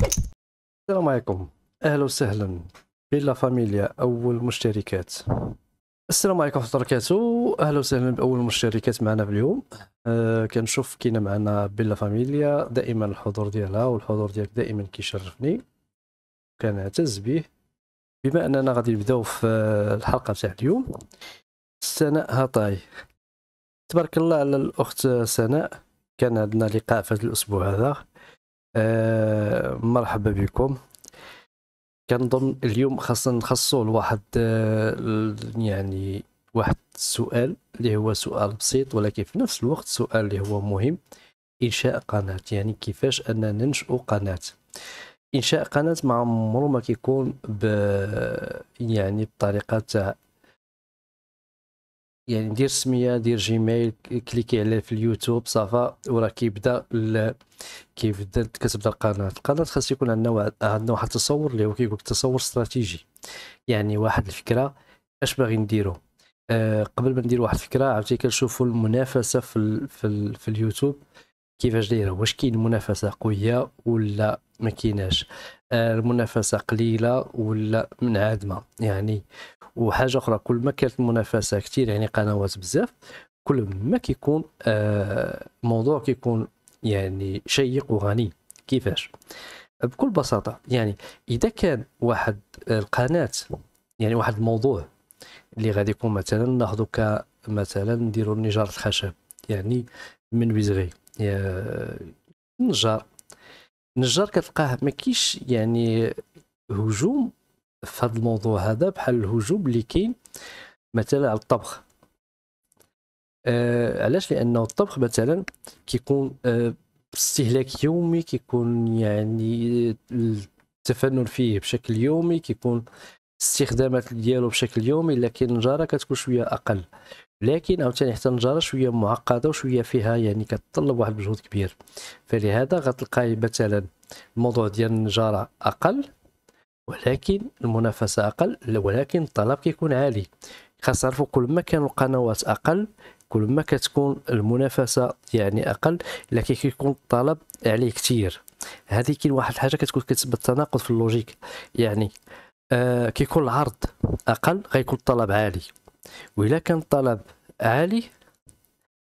السلام عليكم اهلا وسهلا بلا فاميليا اول مشتركات السلام عليكم ورحمه الله وبركاته اهلا وسهلا باول مشتركات معنا في اليوم أه كنشوف كاينه معنا بلا فاميليا دائما الحضور ديالها والحضور ديالك دائما كيشرفني كنعتز به بما اننا غادي نبداو في آه، الحلقه تاع اليوم سناء هطاي تبارك الله على الاخت سناء كان عندنا لقاء في هذا الاسبوع هذا آه مرحبا بكم كنظن اليوم خاصنا نخصو لواحد آه يعني واحد السؤال اللي هو سؤال بسيط ولكن في نفس الوقت سؤال اللي هو مهم انشاء قناه يعني كيفاش اننا ننشئ قناه انشاء قناه ما عمره ما كيكون ب يعني بطريقه تاع يعني دير سميه دير جيميل كليكي عليه في اليوتيوب صافا وراه كيبدا كيبدا كتبدا القناه القناه خاص يكون عندنا واحد عندنا واحد التصور اللي هو كيقول تصور استراتيجي يعني واحد الفكره اش باغي نديرو أه قبل ما ندير واحد الفكره عرفتي كنشوفوا المنافسه في الـ في, الـ في اليوتيوب كيفاش دايره واش كاين منافسه قويه ولا ما كايناش المنافسه قليله ولا منعدمه يعني وحاجه اخرى كل ما كانت المنافسه كثير يعني قنوات بزاف كل ما كيكون آه، موضوع كيكون يعني شيق وغني كيفاش بكل بساطه يعني اذا كان واحد القناه يعني واحد الموضوع اللي غادي يكون مثلا ناخذ ك مثلا نديروا نجاره الخشب يعني من بيزغي يعني نجار النجار كتلقاه ما كاينش يعني هجوم في هذا الموضوع هذا بحال الهجوم اللي كاين مثلا على الطبخ آه علاش لانه الطبخ مثلا كيكون آه استهلاك يومي كيكون يعني التفنن فيه بشكل يومي كيكون استخدامات ديالو بشكل يومي لكن النجاره كتكون شويه اقل لكن عاوتاني حتى النجاره شويه معقده وشويه فيها يعني كتطلب واحد المجهود كبير فلهذا غتلقاي مثلا الموضوع ديال النجاره اقل ولكن المنافسه اقل ولكن الطلب كيكون عالي خاص تعرفوا كل ما كانوا القنوات اقل كل ما كتكون المنافسه يعني اقل لكن كيكون الطلب عليه كثير هذه كاين واحد الحاجه كتكون كتسبب تناقض في اللوجيك يعني آه كيكون العرض اقل غيكون الطلب عالي وإلا كان الطلب عالي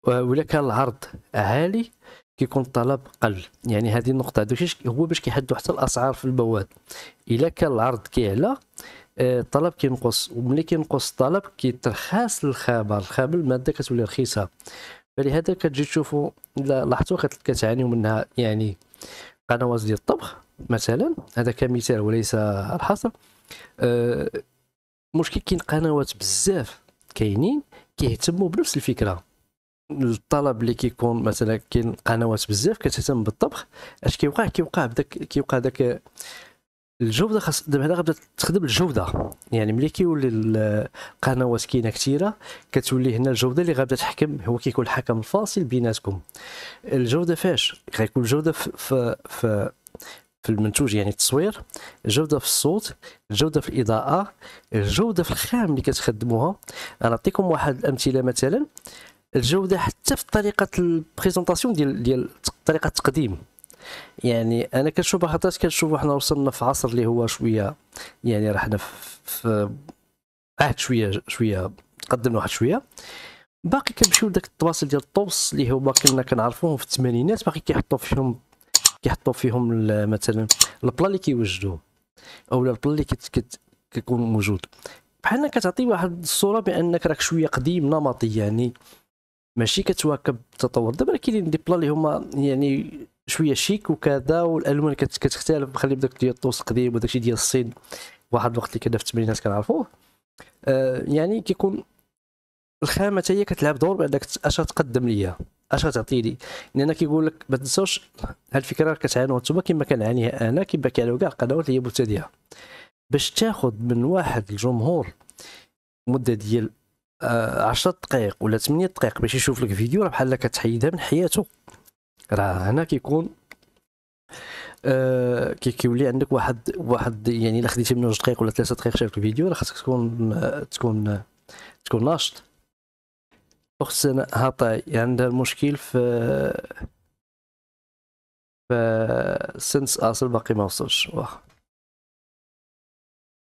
وإلا كان العرض عالي كيكون الطلب قل يعني هذه النقطة هذا هو باش كيحدوا حتى الأسعار في البواد إلا كان العرض كيعلى آه، الطلب كينقص وملي كينقص الطلب كيترخاص الخامة الخامة المادة كتولي رخيصة فلهذا كتجي تشوفوا لاحظتوا كتعانيو منها يعني قنوات ديال الطبخ مثلا هذا كمثال وليس الحصر أه مشكل كاين قنوات بزاف كاينين كيهتموا بنفس الفكره الطلب اللي كيكون مثلا كاين قنوات بزاف كتهتم بالطبخ اش كيوقع كيوقع بداك كيوقع داك الجوده خاص دابا هنا غتبدا تخدم الجوده يعني ملي كيولي القنوات كاينه كثيره كتولي هنا الجوده اللي غتبدا تحكم هو كيكون الحكم الفاصل بيناتكم الجوده فاش غيكون الجوده في, في, في في المنتوج يعني التصوير الجوده في الصوت الجوده في الاضاءه الجوده في الخام اللي كتخدموها انا نعطيكم واحد الامثله مثلا الجوده حتى في طريقه البريزونطاسيون ديال ديال طريقه التقديم يعني انا كنشوف خاطرش كنشوف حنا وصلنا في عصر اللي هو شويه يعني راه حنا في عهد شويه شويه تقدمنا واحد شويه باقي كنمشيو لذاك التواصل ديال الطوس اللي هما كنا كنعرفوهم في الثمانينات باقي كيحطوا فيهم كيحطوا فيهم مثلا البلا اللي كيوجدوه او البلا اللي كيكون موجود بحال كتعطي واحد الصوره بانك راك شويه قديم نمطي يعني ماشي كتواكب التطور دابا كاينين دي بلا اللي هما يعني شويه شيك وكذا والالوان كتختلف بخلي بداك ديال الطوس قديم وداكشي ديال الصين واحد الوقت اللي كنا في الثمانينات كنعرفوه آه يعني كيكون الخامه حتى هي كتلعب دور بانك اش تقدم ليا اش غتعطي لي لان كيقول لك ما تنساوش هاد الفكره كتعانوا نتوما كما كنعانيها انا كيما كيعانيو كاع القنوات اللي هي مبتدئه باش تاخذ من واحد الجمهور مده ديال 10 آه، دقائق ولا 8 دقائق باش يشوف لك فيديو راه بحال كتحيدها من حياته راه هنا كيكون آه كي كيولي عندك واحد واحد يعني الا خديتي منه 2 دقائق ولا 3 دقائق شاف الفيديو راه خاصك تكون آه، تكون آه، تكون ناشط أختنا هاطاي يعني عندها المشكل في في سنس اصل باقي ما وصلش واخا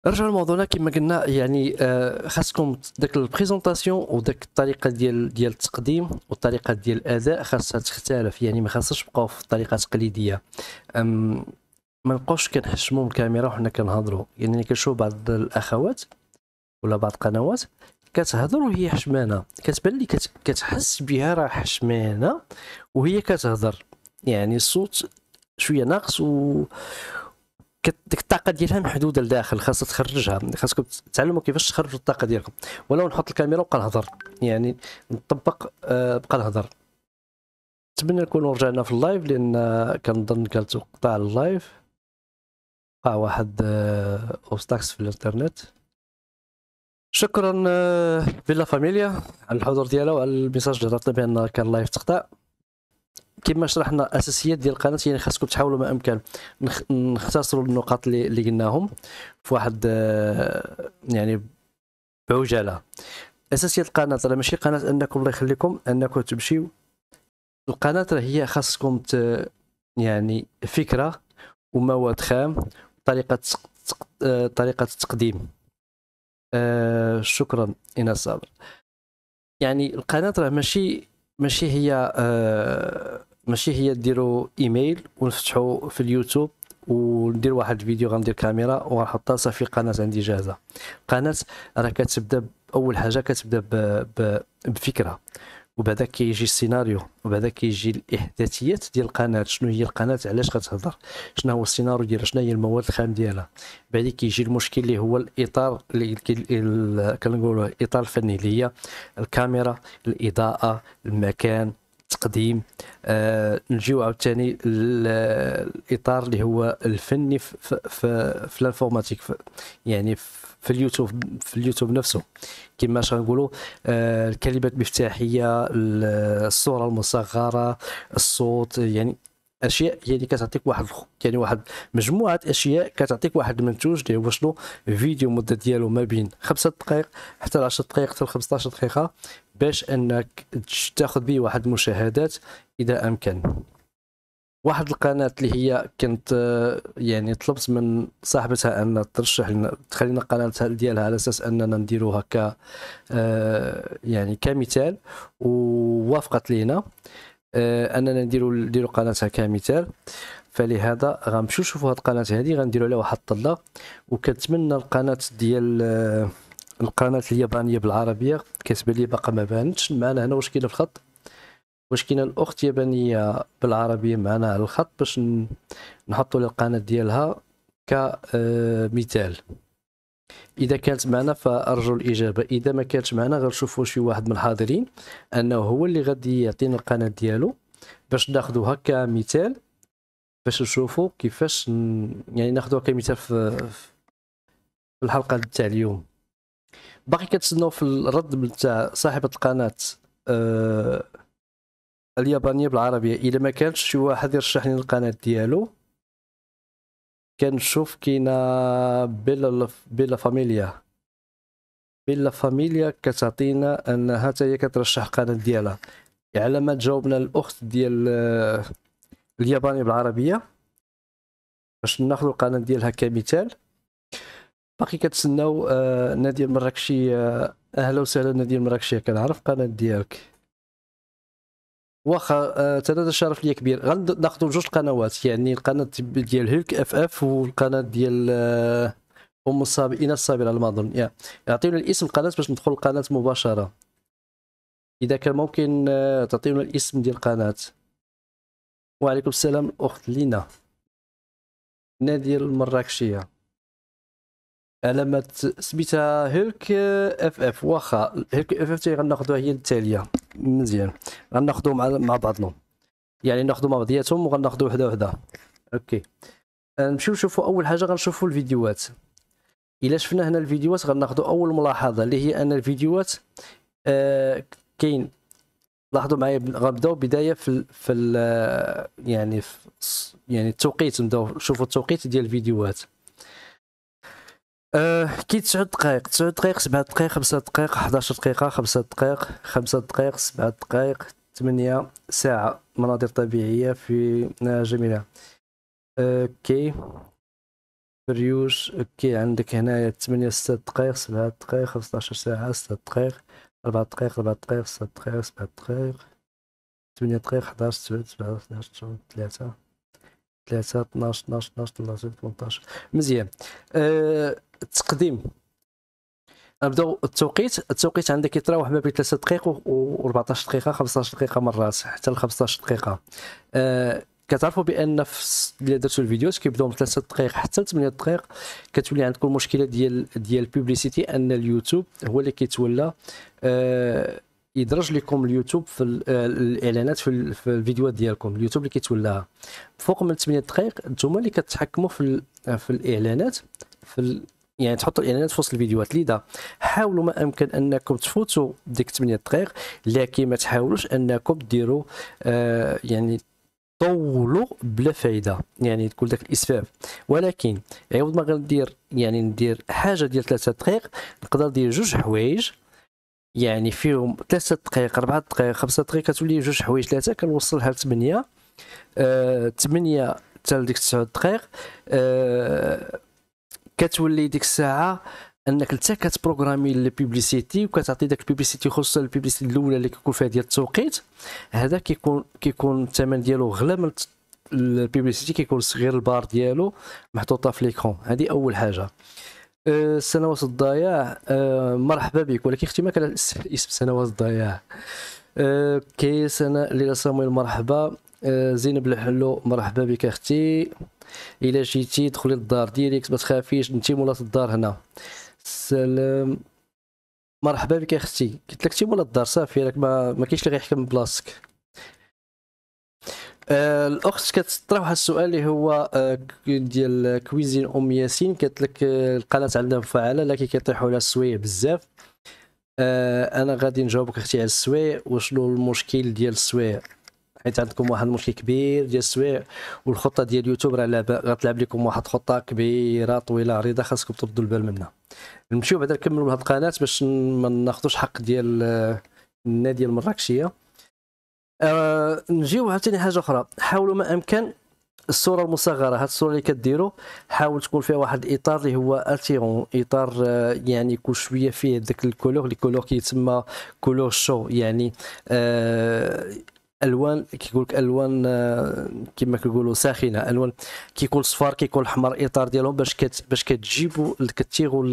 نرجعوا لموضوعنا كما قلنا يعني آه، خاصكم داك البريزونطاسيون وداك الطريقه ديال ديال التقديم والطريقه ديال الاداء خاصها تختلف يعني ما خاصش تبقاو في الطريقه التقليديه ما نبقاوش كنحشموا الكاميرا وحنا كنهضروا يعني كنشوف بعض الاخوات ولا بعض القنوات كتهضر وهي حشمانه كتبان لي كتحس بها راه حشمانه وهي كتهضر يعني الصوت شويه ناقص و ديك الطاقه ديالها محدوده لداخل خاصها تخرجها خاصكم تعلموا كيفاش تخرجوا الطاقه ديالكم ولا نحط الكاميرا وبقى نهضر يعني نطبق آه، بقى نهضر نتمنى نكونوا رجعنا في اللايف لان كنظن كانت وقطع اللايف وقع واحد اوستاكس آه، في الانترنت شكرا بلا آه، فاميليا على الحضور ديالها وعلى الميساج اللي عطاتنا بان كان لايف تقطع كما شرحنا اساسيات ديال القناه يعني خاصكم تحاولوا ما امكن نختصروا النقاط اللي قلناهم في واحد آه، يعني بعجاله اساسيات القناه راه ماشي قناه انكم الله يخليكم انكم تمشيو القناه راه هي خاصكم ت... يعني فكره ومواد خام وطريقه طريقه التقديم آه، آه شكرا انا صابر يعني القناه راه ماشي ماشي هي آه ماشي هي ديروا ايميل ونفتحوا في اليوتيوب وندير واحد الفيديو غندير كاميرا ونحطها صافي قناه عندي جاهزه القناه راه كتبدا اول حاجه كتبدا بفكره وبعدا كيجي السيناريو وبعدا كيجي الاحداثيات ديال القناه شنو هي القناه علاش غتهضر شنو هو السيناريو ديالها شنو هي المواد الخام ديالها بعدا كيجي المشكل اللي هو الاطار اللي كنقولوا الاطار الفني اللي هي الكاميرا الاضاءه المكان التقديم آه، نجيو عاوتاني الاطار اللي هو الفني في, الانفورماتيك يعني في اليوتيوب في اليوتيوب نفسه كما غنقولوا آه، الكلمات المفتاحيه الصوره المصغره الصوت يعني اشياء يعني كتعطيك واحد يعني واحد مجموعه اشياء كتعطيك واحد المنتوج اللي هو شنو فيديو مده ديالو ما بين 5 دقائق حتى 10 دقائق حتى 15 دقيقه باش انك تاخذ به واحد المشاهدات اذا امكن واحد القناة اللي هي كنت يعني طلبت من صاحبتها ان ترشح لنا تخلينا القناة ديالها على اساس اننا نديروها ك آه، يعني كمثال ووافقت لينا آه، اننا نديرو نديرو قناتها كمثال فلهذا غنمشيو نشوفوا هاد القناه هادي غنديروا عليها واحد الطله وكنتمنى القناه ديال آه، القناه اليابانيه بالعربيه كتبان لي باقا ما بانتش معنا هنا واش كاينه في الخط واش كاينه الاخت يابانيه بالعربيه معنا على الخط باش نحطوا القناه ديالها كمثال آه، اذا كانت معنا فارجو الاجابه اذا ما كانتش معنا غنشوفوا شي واحد من الحاضرين انه هو اللي غادي يعطينا القناه ديالو باش ناخذوها كمثال باش نشوفوا كيفاش يعني ناخذوها كمثال في الحلقه تاع اليوم باقي كتسناو في الرد نتاع صاحبه القناه آه اليابانيه بالعربيه الا ما كانش شي واحد يرشح لنا القناه ديالو كنشوف كاينه بيلا بيلا فاميليا بيلا فاميليا كتعطينا انها تاهي هي كترشح القناه ديالها على ما تجاوبنا الاخت ديال آه، اليابانية بالعربيه باش ناخذ القناه ديالها كمثال باقي كتسناو آه، نادي المراكشي آه، اهلا وسهلا نادي المراكشي كنعرف القناه ديالك واخا هذا آه، شرف ليا كبير غناخذوا جوج قنوات يعني القناه ديال هيلك اف اف والقناه ديال ام الصابر انا الصابر على ما اظن يعطيونا الاسم القناه باش ندخل القناه مباشره اذا كان ممكن تعطيونا الاسم ديال القناه وعليكم السلام الاخت لينا نادي المراكشيه علامات سميتها هيرك اف اف واخا هيرك اف اف تي غناخدوها هي التالية مزيان غناخدو مع مع بعضنا يعني ناخدو مع بعضياتهم وغناخذو وحده وحده اوكي أه، نمشيو نشوفو اول حاجة غنشوفو الفيديوهات الا شفنا هنا الفيديوهات غناخدو اول ملاحظة اللي هي ان الفيديوهات آه كاين لاحظوا معايا غنبداو بدايه في الـ في الـ يعني في يعني التوقيت نبداو نشوفو التوقيت ديال الفيديوهات أه كي 9 دقائق 9 دقائق 7 دقائق 5 دقائق 11 دقيقة 5 دقائق 5 دقائق 7 دقائق 8 ساعة مناظر طبيعية في جميلة اوكي أه، بريوش اوكي عندك هنايا 8 6 دقائق 7 دقائق 15 ساعة 6 دقائق 4 دقائق 4 دقائق 6 دقائق 7 دقائق 8 دقائق 11 7 7 12 3 3 12 12 12 13 18 مزيان أه التقديم نبداو التوقيت التوقيت عندك كيتراوح ما بين 3 دقائق و 14 دقيقه 15 دقيقه مرات حتى ل 15 دقيقه أه كتعرفوا بان في اللي درتوا الفيديوهات كيبداو من 3 دقائق حتى ل 8 دقائق كتولي عندكم المشكله ديال ديال البوبليسيتي ان اليوتيوب هو اللي كيتولى أه يدرج لكم اليوتيوب في آه، الاعلانات في, في الفيديوهات ديالكم اليوتيوب اللي كيتولاها فوق من 8 دقائق نتوما اللي كتحكموا في في الاعلانات في يعني تحطوا الاعلانات يعني في وسط الفيديوهات لذا حاولوا ما امكن انكم تفوتوا ديك 8 دقائق لكن ما تحاولوش انكم ديروا آه يعني طولوا بلا فايده يعني تقول داك الاسفاف ولكن عوض ما غندير يعني ندير حاجه ديال 3 دقائق نقدر ندير جوج حوايج يعني فيهم 3 دقائق 4 دقائق 5 دقائق كتولي جوج حوايج ثلاثه كنوصلها ل 8 8 حتى لديك 9 دقائق أه كتولي ديك الساعه انك انت كتبروغرامي البيبليسيتي وكتعطي داك البيبليسيتي خصوصا البيبليسيتي الاولى اللي كيكون فيها ديال التوقيت هذا كيكون كيكون الثمن ديالو غلا من البيبليسيتي كيكون صغير البار ديالو محطوطه في ليكرون هذه اول حاجه أه سنوات الضياع أه مرحبا بك ولكن اختماك على اسم سنوات الضياع أه كي سنة ليلى سامويل مرحبا آه، زينب الحلو مرحبا بك اختي الا جيتي دخلي للدار ديريكت ما تخافيش انت مولات الدار هنا سلام مرحبا بك اختي قلت لك انت مولات الدار صافي راك ما, ما كاينش اللي غيحكم بلاصتك آه الاخت كتطرح واحد السؤال اللي هو آه ديال كويزين ام ياسين قالت لك آه القناه عندها مفعله لكن كيطيحوا لها السوايع بزاف آه، انا غادي نجاوبك اختي على السوايع وشنو المشكل ديال السوايع حيت عندكم واحد المشكل كبير ديال السويع والخطه ديال اليوتيوب راه غتلعب لكم واحد خطه كبيره طويله عريضه خاصكم تردوا البال منها نمشيو بعدا نكملوا بهاد القناه باش ما ناخذوش حق ديال النادي المراكشيه أه نجيو عاوتاني حاجه اخرى حاولوا ما امكن الصوره المصغره هاد الصوره اللي كديروا حاول تكون فيها واحد الاطار اللي هو اتيرون اطار آه، يعني كل شويه فيه داك الكولور لي كولور كيتسمى كولور شو يعني آه الوان كيقول لك الوان آه، كما كيقولوا ساخنه الوان كيكون صفار كيكون الاحمر الاطار ديالهم باش كت باش كتجيبوا كتيغوا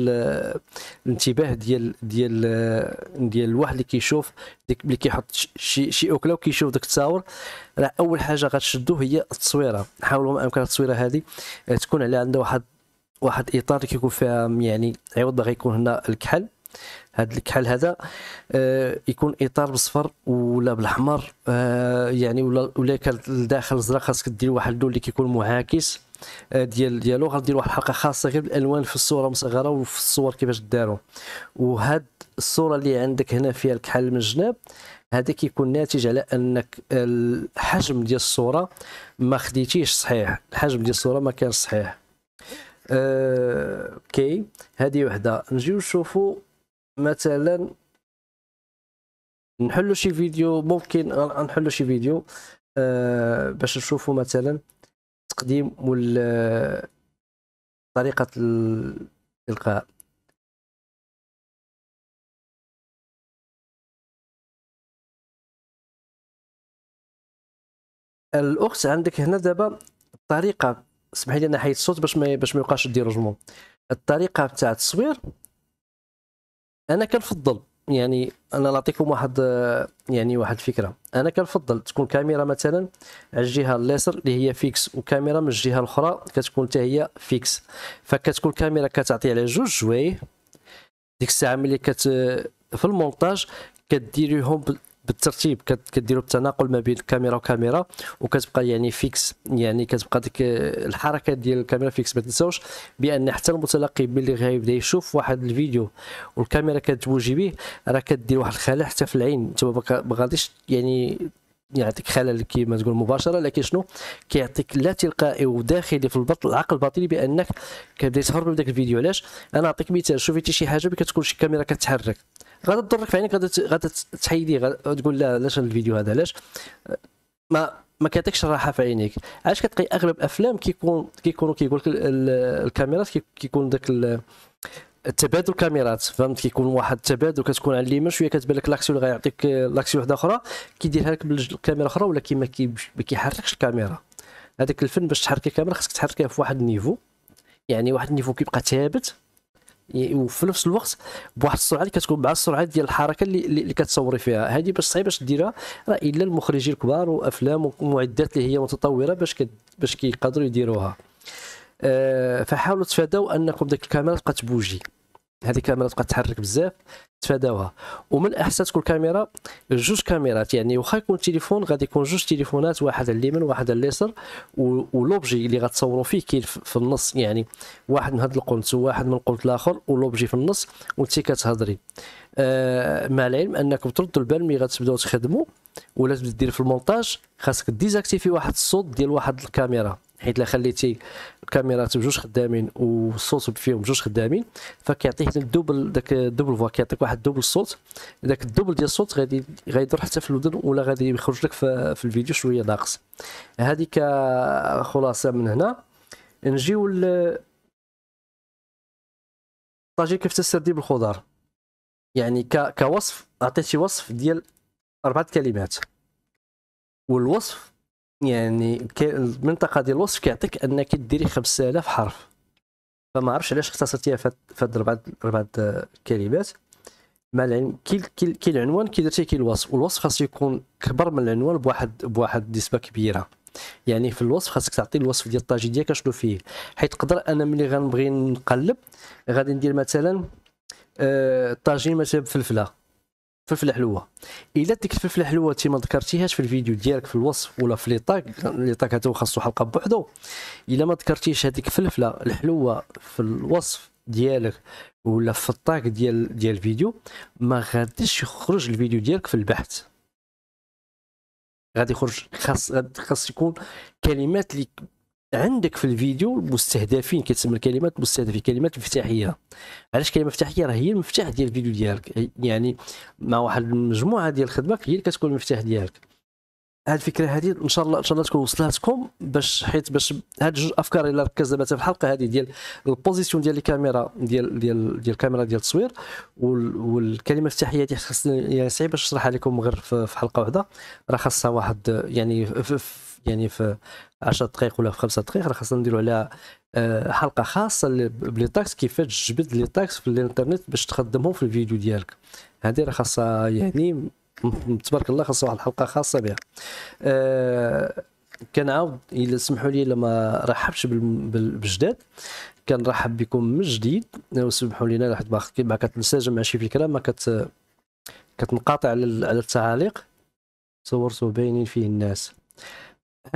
الانتباه ديال ديال آه، ديال الواحد اللي كيشوف ديك ملي كيحط شي شي اكله وكيشوف ديك التصاور راه اول حاجه غتشدو هي التصويره حاولوا ما امكن التصويره هذه آه، تكون على عندها واحد واحد اطار كيكون فيها يعني عوض غيكون هنا الكحل هذا الكحل آه، هذا يكون اطار بالصفر ولا بالاحمر آه، يعني ولا ولا كان الداخل الزرق خاصك دير واحد اللون اللي كيكون معاكس آه، ديال ديالو غندير واحد الحلقه خاصه غير بالالوان في الصوره مصغره وفي الصور كيفاش دارو وهاد الصوره اللي عندك هنا فيها الكحل من الجناب هذا كيكون ناتج على انك الحجم ديال الصوره ما خديتيش صحيح الحجم ديال الصوره ما كان صحيح اوكي أه هذه وحده نجيو نشوفوا مثلا نحلو شي فيديو ممكن نحلو شي فيديو آه باش نشوفوا مثلا التقديم وال طريقه الالقاء الاخت عندك هنا دابا الطريقه سمح لي انا حيت الصوت باش ما باش ما يبقاش الطريقه تاع التصوير انا كنفضل يعني انا نعطيكم واحد آه، يعني واحد الفكره انا كنفضل تكون كاميرا مثلا على الجهه اليسر اللي هي فيكس وكاميرا من الجهه الاخرى كتكون حتى هي فيكس فكتكون كاميرا كتعطي على جوج جوايه ديك الساعه ملي كت آه، في المونتاج كديريهم بالترتيب كديروا التناقل ما بين كاميرا وكاميرا وكتبقى يعني فيكس يعني كتبقى ديك الحركه ديال الكاميرا فيكس ما تنساوش بان حتى المتلقي ملي غيبدا يشوف واحد الفيديو والكاميرا كتوجي به راه كدير واحد الخلل حتى في العين انت ما غاديش يعني يعطيك خلل كيما تقول مباشره لكن شنو كيعطيك لا تلقائي وداخلي في البطل العقل الباطني بانك كبدا تهرب من داك الفيديو علاش انا نعطيك مثال شوفي شي حاجه ملي كتكون شي كاميرا كتحرك غادا تضرك في عينك غادا تحيدي تقول لا علاش الفيديو هذا علاش ما ما كيعطيكش الراحه في عينيك علاش كتلقى اغلب الافلام كيكون كيكونوا كيقول لك الكاميرات كيكون داك التبادل الكاميرات فهمت كيكون واحد التبادل كتكون على اليمين شويه كتبان لك لاكسيون اللي غيعطيك لاكسيون وحده اخرى كيديرها لك بالكاميرا اخرى ولا كي ما كيحركش الكاميرا هذاك الفن باش تحرك الكاميرا خاصك تحركها في واحد النيفو يعني واحد النيفو كيبقى ثابت يعني، وفي نفس الوقت بواحد السرعه اللي كتكون مع السرعه ديال الحركه اللي, اللي كتصوري فيها هذه باش صعيب باش ديرها راه الا المخرجين الكبار وافلام ومعدات اللي هي متطوره باش باش كيقدروا يديروها آه، فحاولوا تفاداو انكم ديك الكاميرا تبقى تبوجي هذه الكاميرا تبقى تحرك بزاف تفاداوها ومن الاحسن تكون كاميرا جوج كاميرات يعني واخا يكون التليفون غادي يكون جوج تليفونات واحد على اليمين واحد على اليسار ولوبجي اللي غتصوروا فيه كاين في النص يعني واحد من هذا القنت وواحد من القنت الاخر ولوبجي في النص وانت كتهضري آه مع العلم انكم تردوا البال ملي غتبداو تخدموا ولا تبدا دير في المونتاج خاصك ديزاكتيفي واحد الصوت ديال واحد الكاميرا حيت لا خليتي الكاميرات بجوج خدامين والصوت فيهم بجوج خدامين فكيعطيه الدوبل داك الدوبل فوا كيعطيك واحد الدوبل الصوت داك الدوبل ديال الصوت غادي غيدور حتى في الودن ولا غادي يخرج لك في, الفيديو شويه ناقص هذه كخلاصه من هنا نجيو ل طاجي كيف تستردي بالخضار يعني ك... كوصف اعطيتي وصف ديال اربعه كلمات والوصف يعني المنطقه ديال الوصف كيعطيك انك ديري 5000 حرف فما عرفتش علاش اختصرتيها في هاد ربع ربع الكلمات مع العلم كي كي, العنوان كي درتي كي الوصف والوصف خاص يكون كبر من العنوان بواحد بواحد النسبه كبيره يعني في الوصف خاصك تعطي الوصف ديال الطاجي ديالك شنو فيه حيت تقدر انا ملي غنبغي نقلب غادي ندير مثلا آه الطاجين مثلا بفلفله فلفله حلوه الا ديك الفلفله حلوه انت ما ذكرتيهاش في الفيديو ديالك في الوصف ولا في لي طاك لي طاك خاصو حلقه بوحدو الا ما ذكرتيش هذيك الفلفله الحلوه في الوصف ديالك ولا في الطاك ديال ديال الفيديو ما غاديش يخرج الفيديو ديالك في البحث غادي يخرج خاص خاص يكون كلمات اللي عندك في الفيديو المستهدفين كتسمى الكلمات المستهدفين كلمات مفتاحيه علاش كلمه مفتاحيه راه هي المفتاح ديال الفيديو ديالك يعني مع واحد المجموعه ديال الخدمه هي اللي كتكون المفتاح ديالك هاد الفكره هادي ان شاء الله ان شاء الله تكون وصلاتكم باش حيت باش هاد جوج افكار الا ركزنا مثلا في الحلقه هادي ديال البوزيسيون ديال الكاميرا ديال ديال ديال الكاميرا ديال التصوير والكلمه المفتاحيه دي خاصني يعني صعيب باش نشرحها لكم غير في حلقه واحده راه خاصها واحد يعني في يعني في 10 دقائق ولا في 5 دقائق راه خاصنا نديروا عليها آه، حلقه خاصه بلي تاكس كيفاش تجبد لي تاكس في الانترنت باش تخدمهم في الفيديو ديالك هذه راه خاصها يعني تبارك الله خاصها واحد الحلقه خاصه بها آه، كنعاود الا سمحوا لي لما ما رحبش بالجداد كنرحب بكم من جديد وسمحوا لينا حيت ما كتنسجم مع شي فكره ما كت كتنقاطع على التعاليق صورتو باينين فيه الناس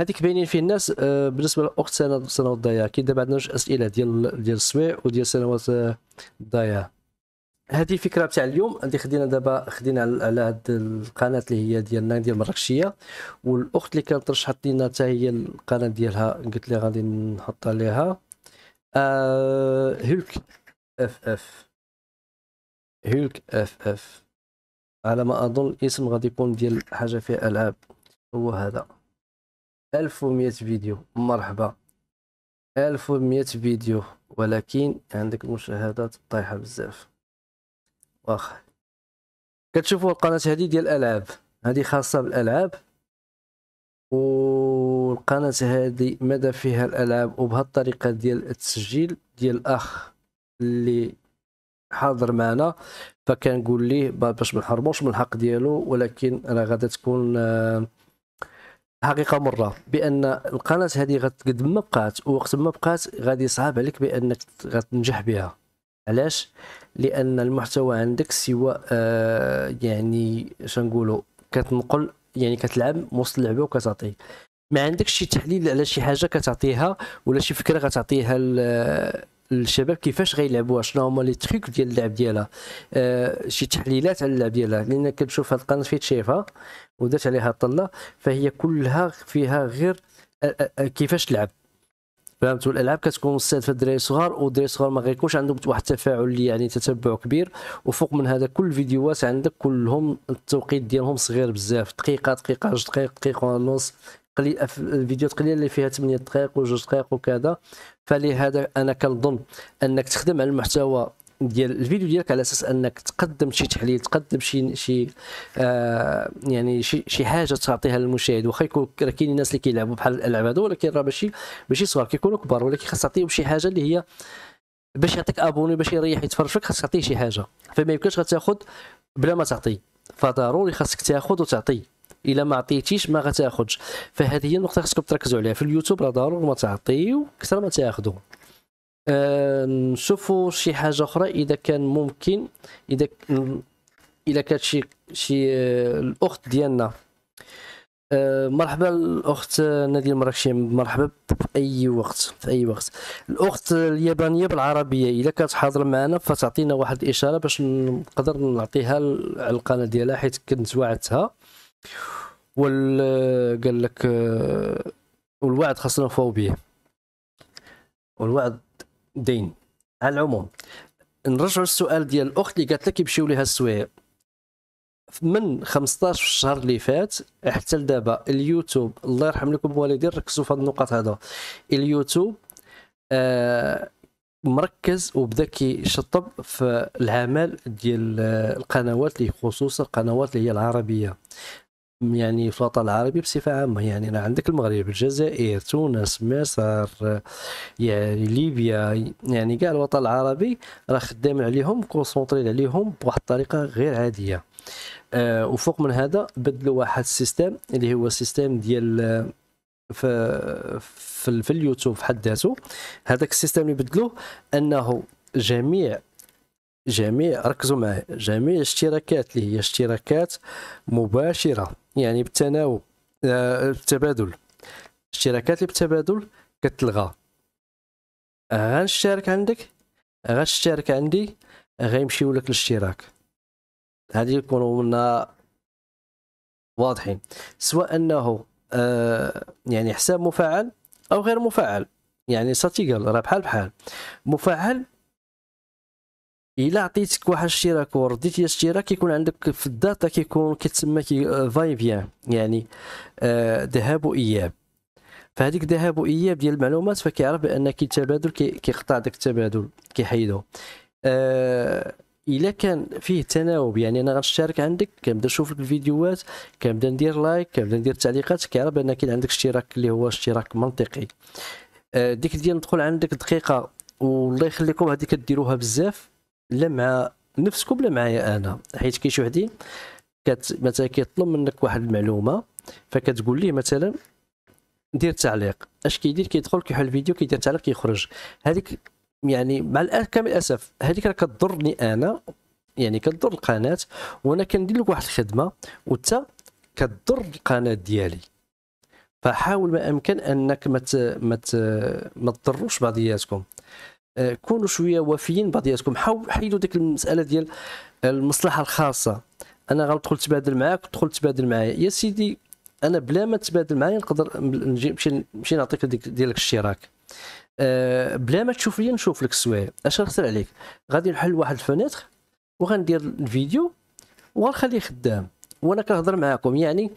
هذيك باينين فيه الناس آه، بالنسبه لاخت سنه سنوات الضياع كاين دابا عندنا جوج اسئله ديال ديال السويع وديال سنوات آه، الضياع هذه فكرة تاع اليوم اللي خدينا دابا خدينا على هاد القناه اللي هي ديالنا ديال مراكشيه والاخت اللي كانت رشحت لينا حتى هي القناه ديالها قلت لها غادي نحط عليها آه هولك اف اف هولك اف اف على ما اظن الاسم غادي يكون ديال حاجه فيها العاب هو هذا 1100 فيديو مرحبا 1100 فيديو ولكن عندك المشاهدات طايحه بزاف واخا كتشوفوا القناه هذه ديال الالعاب هذه خاصه بالالعاب والقناه هذه مدى فيها الالعاب وبهالطريقه ديال التسجيل ديال الاخ اللي حاضر معنا فكنقول ليه باش ما نحرموش من الحق ديالو ولكن راه غادا تكون آه حقيقه مره بان القناه هذه قد ما بقات ووقت ما بقات غادي صعب عليك بانك غتنجح بها علاش لان المحتوى عندك سواء آه يعني شنقولوا كتنقل يعني كتلعب وسط اللعبه وكتعطي ما عندكش شي تحليل على شي حاجه كتعطيها ولا شي فكره كتعطيها الشباب كيفاش غيلعبوا شنو هما لي تريك ديال اللعب ديالها آه شي تحليلات على اللعب ديالها لان كنشوف هاد القناه فيت تشيفا ودات عليها طله فهي كلها فيها غير آه، آه، آه، كيفاش تلعب فهمت الالعاب كتكون مستهدفه الدراري الصغار والدراري الصغار ما غيكونش عندهم واحد التفاعل يعني تتبع كبير وفوق من هذا كل الفيديوهات عندك كلهم التوقيت ديالهم صغير بزاف دقيقه دقيقه جوج دقائق دقيقه ونص قلي... فيديوهات قليله اللي فيها 8 دقائق و2 دقائق وكذا فلهذا انا كنظن انك تخدم على المحتوى ديال الفيديو ديالك على اساس انك تقدم شي تحليل تقدم شي شي آه يعني شي شي حاجه تعطيها للمشاهد واخا يكون راه كاينين الناس اللي كيلعبوا بحال الالعاب هذو ولكن راه ماشي ماشي صغار كيكونوا كبار ولكن خاص تعطيهم شي حاجه اللي هي باش يعطيك ابوني باش يريح يتفرج فيك خاص تعطيه شي حاجه فما يمكنش غتاخذ بلا ما تعطي فضروري خاصك تاخذ وتعطي الا ما عطيتيش ما غتاخذش فهذه هي النقطه خصكم تركزوا عليها في اليوتيوب راه ضروري ما تعطيو كثر ما تاخذوا آه نشوفوا شي حاجه اخرى اذا كان ممكن اذا اذا كانت شي شي آه، الاخت ديالنا آه مرحبا الاخت آه، نادي المراكشي مرحبا باي وقت في اي وقت الاخت اليابانيه بالعربيه اذا كانت حاضره معنا فتعطينا واحد الاشاره باش نقدر نعطيها على القناه ديالها حيت كنت وعدتها وال قال لك والوعد خاصنا نوفوا به والوعد دين على العموم نرجعوا للسؤال ديال الاخت اللي قالت لك يمشيو ليها السوايع من 15 شهر اللي فات حتى لدابا اليوتيوب الله يرحم لكم الوالدين ركزوا في هذه النقط هذا اليوتيوب آه مركز وبدا كيشطب في العمل ديال آه، القنوات اللي خصوصا القنوات اللي هي العربيه يعني في الوطن العربي بصفة عامة يعني عندك المغرب الجزائر تونس مصر يعني ليبيا يعني كاع الوطن العربي راه خدام عليهم كونسونطرين عليهم بواحد الطريقة غير عادية آه وفوق من هذا بدلوا واحد السيستم اللي هو السيستيم ديال في في, في اليوتيوب في حد ذاته هذاك السيستم اللي بدلوه انه جميع جميع ركزوا معايا جميع الاشتراكات اللي هي اشتراكات مباشره يعني بالتناوب آه، التبادل الاشتراكات اللي بالتبادل كتلغى غنشترك عندك غنشترك عندي غيمشيو لك الاشتراك هادي يكونوا منا واضحين سواء انه آه، يعني حساب مفعل او غير مفعل يعني ساتيغال راه بحال بحال مفعل الا عطيتك واحد الاشتراك ورديتي الاشتراك كيكون عندك في الداتا كيكون كتسمى كي فايفيان يعني آه، ذهاب واياب فهذيك ذهاب واياب ديال المعلومات فكيعرف بان كي تبادل كيقطع داك التبادل كيحيدو آه الا كان فيه تناوب يعني انا غنشارك عندك كنبدا نشوف لك الفيديوهات كنبدا ندير لايك كنبدا ندير تعليقات كيعرف بان كاين عندك اشتراك اللي هو اشتراك منطقي آه ديك ديال ندخل عندك دقيقه والله يخليكم هذيك ديروها بزاف لا مع نفسكم لا معايا انا حيت كاين شي وحدين كت... مثلا كيطلب منك واحد المعلومه فكتقول ليه مثلا دير تعليق اش كيدير كيدخل كيحل الفيديو كيدير تعليق كيخرج هذيك يعني مع كامل الاسف هذيك راه كضرني انا يعني كضر القناه وانا كندير لك واحد الخدمه وانت كضر القناه ديالي فحاول ما امكن انك ما ما تضروش بعضياتكم كونوا شويه وافيين بعضياتكم حيدوا ديك المساله ديال المصلحه الخاصه انا غندخل تبادل معاك تدخل تبادل معايا يا سيدي انا بلا ما تبادل معايا نقدر نمشي نمشي نعطيك ديك ديالك الاشتراك آه، بلا ما تشوف لي نشوف لك السوايع اش غنخسر عليك غادي نحل واحد الفنيتر وغندير الفيديو وغنخليه خدام وانا كنهضر معاكم يعني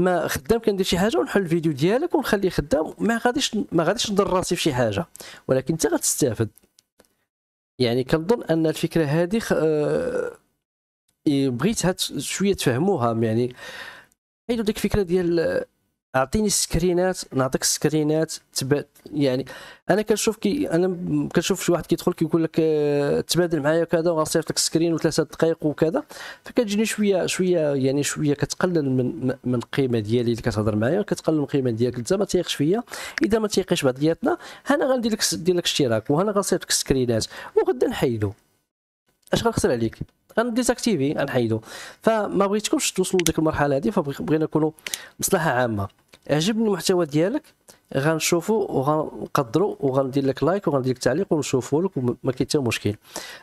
ما خدام كندير شي حاجه ونحل الفيديو ديالك ونخليه خدام ما غاديش ما غاديش نضر راسي في شي حاجه ولكن انت غتستافد يعني كنظن ان الفكره هذه خ... آه، إيه، بغيتها شويه تفهموها يعني حيدوا ديك الفكره ديال اعطيني السكرينات نعطيك السكرينات تبات يعني انا كنشوف كي انا كنشوف شي واحد كيدخل كيقول لك آه، تبادل معايا كذا وغنصيفط لك سكرين وثلاثه دقائق وكذا فكتجيني شويه شويه يعني شويه كتقلل من من القيمه ديالي اللي كتهضر معايا كتقلل من القيمه ديالك انت ما تيقش فيا اذا ما تيقش بعضياتنا انا غندير لك ندير لك اشتراك وهنا غنصيفط لك السكرينات وغدا نحيدو اش غنخسر عليك غنديزاكتيفي غنحيدو فما بغيتكمش توصلوا لديك المرحله هذه فبغينا نكونوا مصلحه عامه عجبني المحتوى ديالك غنشوفو وغنقدرو وغندير لك لايك وغندير لك تعليق ونشوفو لك وما كاين حتى مشكل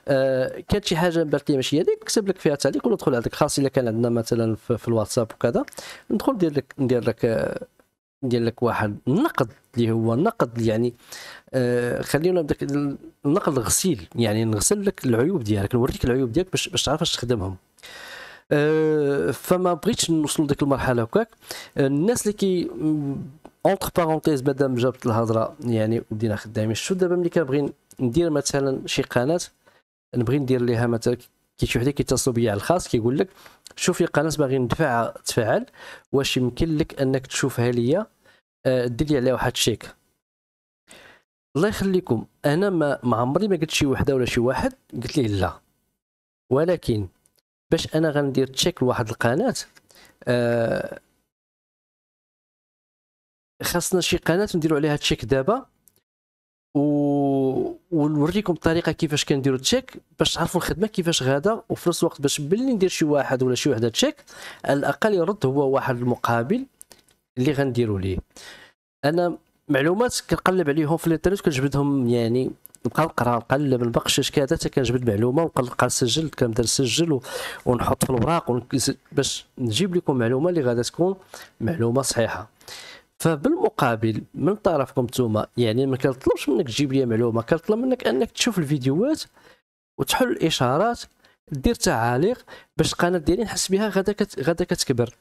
آه كانت شي حاجه بالك لي ماشي هذيك كتب لك فيها تعليق وندخل عندك خاص الا كان عندنا مثلا في, الواتساب وكذا ندخل ندير لك ندير لك آه ندير لك واحد النقد اللي هو نقد يعني آه خلينا بداك النقد الغسيل يعني نغسل لك العيوب ديالك نوريك العيوب ديالك باش باش تعرف تخدمهم آه فما بغيتش نوصل لديك المرحله هكاك آه، الناس اللي كي اونتر بارونتيز مادام جابت الهضره يعني ودينا خدامين شو دابا ملي كنبغي ندير مثلا شي قناه نبغي ندير ليها مثلا كيشوف شي وحده كيتصلوا بيا على الخاص كيقول لك شوفي قناه باغي ندفعها تفعل واش يمكن لك انك تشوفها ليا آه، دير لي عليها واحد الشيك الله يخليكم انا ما ما عمري ما قلت شي وحده ولا شي واحد قلت ليه لا ولكن باش انا غندير تشيك لواحد القناه آه خاصنا شي قناه نديرو عليها تشيك دابا ونوريكم الطريقه كيفاش كنديروا التشيك باش تعرفوا الخدمه كيفاش غادا وفي نفس الوقت باش بلي ندير شي واحد ولا شي وحده تشيك على الاقل يرد هو واحد المقابل اللي غنديروا ليه انا معلومات كنقلب عليهم في الانترنت كنجبدهم يعني نبقى نقرا نقلب نبقشش كذا حتى كنجبد معلومه ونبقى سجل كنبدا نسجل ونحط في الوراق باش نجيب لكم معلومه اللي غادا تكون معلومه صحيحه فبالمقابل من طرفكم نتوما يعني ما كنطلبش منك تجيب لي معلومه كنطلب منك انك تشوف الفيديوهات وتحل الاشارات دير تعاليق باش القناه ديالي نحس بها غدا كت... غدا كتكبر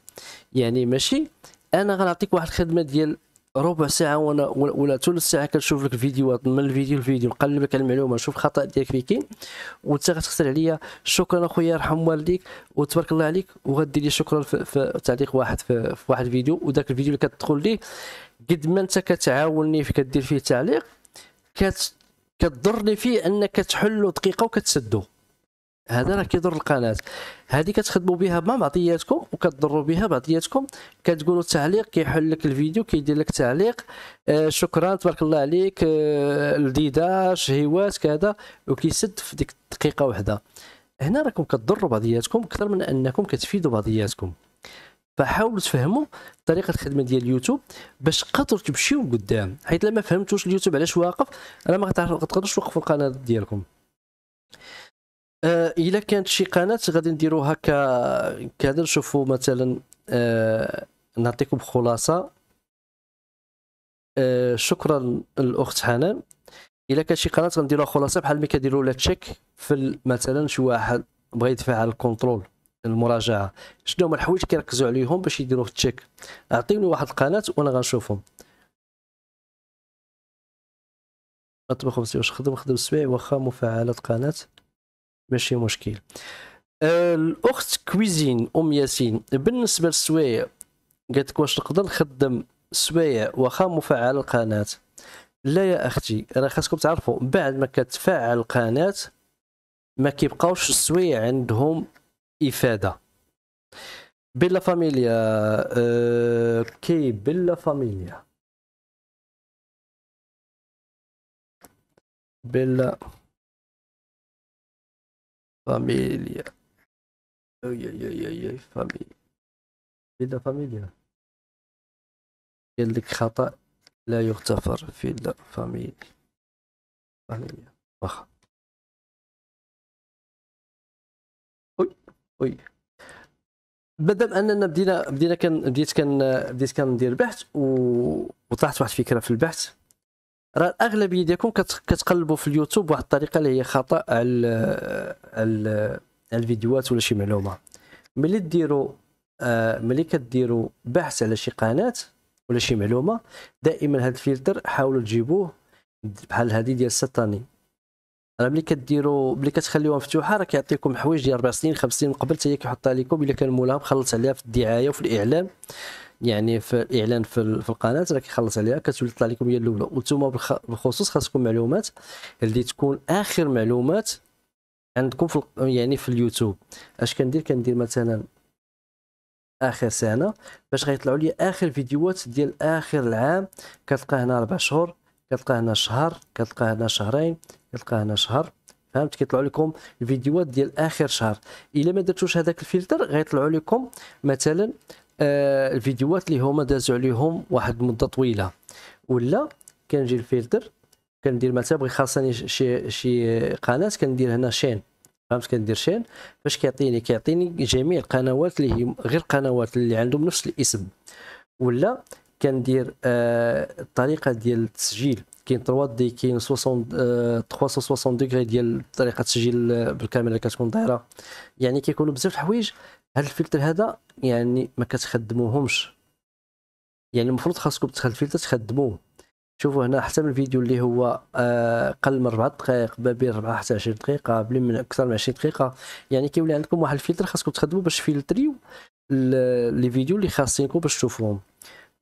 يعني ماشي انا غنعطيك واحد الخدمه ديال ربع ساعه وانا ولا ثلث ساعه كنشوف لك الفيديوهات من الفيديو الفيديو نقلب لك المعلومه نشوف الخطا ديالك فين كاين وانت غتخسر عليا شكرا اخويا يرحم والديك وتبارك الله عليك وغدير لي شكرا في, في تعليق واحد في, في واحد الفيديو وذاك الفيديو اللي كتدخل ليه قد ما انت كتعاوني في كدير فيه تعليق كت كتضرني فيه انك تحلو دقيقه وكتسدو هذا راه كيضر القناه هذه كتخدموا بها مع بعضياتكم وكتضروا بها بعضياتكم كتقولوا تعليق كيحل لك الفيديو كيدير لك تعليق آه شكرا تبارك الله عليك آه لديدا شهيوات كذا وكيسد في ديك دقيقه واحده هنا راكم كتضروا بعضياتكم اكثر من انكم كتفيدوا بعضياتكم فحاولوا تفهموا طريقه الخدمه ديال اليوتيوب باش تقدروا تمشيو قدام حيت لما فهمتوش اليوتيوب علاش واقف راه ما غتقدروش توقفوا القناه ديالكم آه الا كانت شي قناه غادي نديروها ك كذا نشوفوا مثلا آه نعطيكم خلاصه آه شكرا الاخت حنان الا كانت شي قناه غنديروها خلاصه بحال ملي كديروا لا تشيك في مثلا شي واحد بغى يدفع على الكونترول المراجعه شنو هما الحوايج كيركزوا عليهم باش يديروه تشيك اعطيوني واحد القناه وانا غنشوفهم مطبخ خمسة واش خدم خدم السبيع واخا مفعلات قناه ماشي مشكل آه، الاخت كويزين ام ياسين بالنسبه للسوايع قالت لك واش نقدر نخدم سوايع واخا مفعل القناه لا يا اختي راه خاصكم تعرفوا بعد ما كتفعل القناه ما كيبقاوش السوايع عندهم افاده بلا فاميليا أه كي بلا فاميليا بلا Família. Ai, ai, ai, ai, ai, família. فيلا فاميليا قال لك خطأ لا يغتفر فيلا فاميليا فاميليا واخا وي وي مادام اننا بدينا بدينا كان بديت كان بديت كندير بحث و... وطلعت واحد الفكره في البحث راه الاغلبيه ديالكم كتقلبوا في اليوتيوب بواحد الطريقه اللي هي خطا على على الفيديوهات ولا شي معلومه ملي ديروا آه، ملي كديروا بحث على شي قناه ولا شي معلومه دائما هاد الفلتر حاولوا تجيبوه بحال هادي ديال ستاني راه ملي كديروا ملي كتخليوها مفتوحه راه كيعطيكم حوايج ديال 4 سنين 5 سنين من قبل حتى هي كيحطها لكم الا كان مولاها مخلص عليها في الدعايه وفي الاعلام يعني في الاعلان في, في القناه راه كيخلص عليها كتولي تطلع لكم هي الاولى وانتم بالخصوص خاصكم معلومات اللي تكون اخر معلومات عندكم في يعني في اليوتيوب اش كندير كندير مثلا اخر سنه باش غيطلعوا لي اخر فيديوهات ديال اخر العام كتلقى هنا اربع شهور كتلقى هنا شهر كتلقى هنا شهرين كتلقى هنا شهر فهمت كيطلعوا لكم الفيديوهات ديال اخر شهر الا ما درتوش هذاك الفلتر غيطلعوا لكم مثلا آه، الفيديوهات اللي هما دازوا عليهم واحد المده طويله ولا كنجي الفلتر كندير مثلا بغي خاصني شي شي قناه كندير هنا شين فهمت كندير شين فاش كيعطيني كيعطيني جميع القنوات اللي هي غير القنوات اللي عندهم نفس الاسم ولا كندير آه الطريقه ديال التسجيل كاين 3 دي كاين 60 360 آه، ديال طريقه التسجيل آه، بالكاميرا اللي كتكون دايره يعني كيكونوا بزاف الحوايج هاد الفلتر هذا يعني ما كتخدموهمش يعني المفروض خاصكم تدخل الفلتر تخدموه شوفوا هنا حتى من الفيديو اللي هو آه قل من 4 دقائق ما بين 4 حتى 20 دقيقه قبل من اكثر من 20 دقيقه يعني كيولي عندكم واحد الفلتر خاصكم تخدموه باش فيلتريو لي فيديو اللي خاصينكم باش تشوفوهم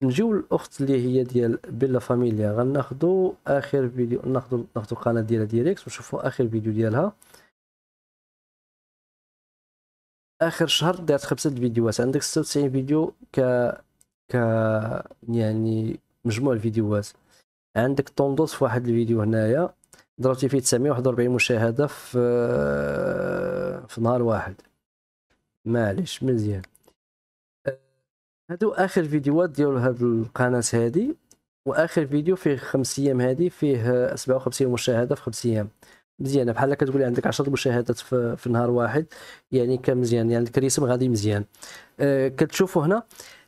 نجيو للاخت اللي هي ديال بيلا فاميليا غناخذوا اخر فيديو ناخذوا ناخذوا القناه ديالها ديريكت ونشوفوا اخر فيديو ديالها اخر شهر درت خمسه الفيديوهات عندك 96 فيديو ك ك يعني مجموع الفيديوهات عندك طوندوس في واحد الفيديو هنايا ضربتي فيه 941 مشاهده في آه، في نهار واحد معليش مزيان آه، هادو اخر فيديوهات ديال هاد القناه هادي واخر فيديو فيه خمس ايام هادي فيه 57 آه، مشاهده في خمس ايام مزيانه بحال كتقولي عندك 10 مشاهدات في, في نهار واحد يعني كان مزيان يعني الكريسم غادي مزيان أه كتشوفوا هنا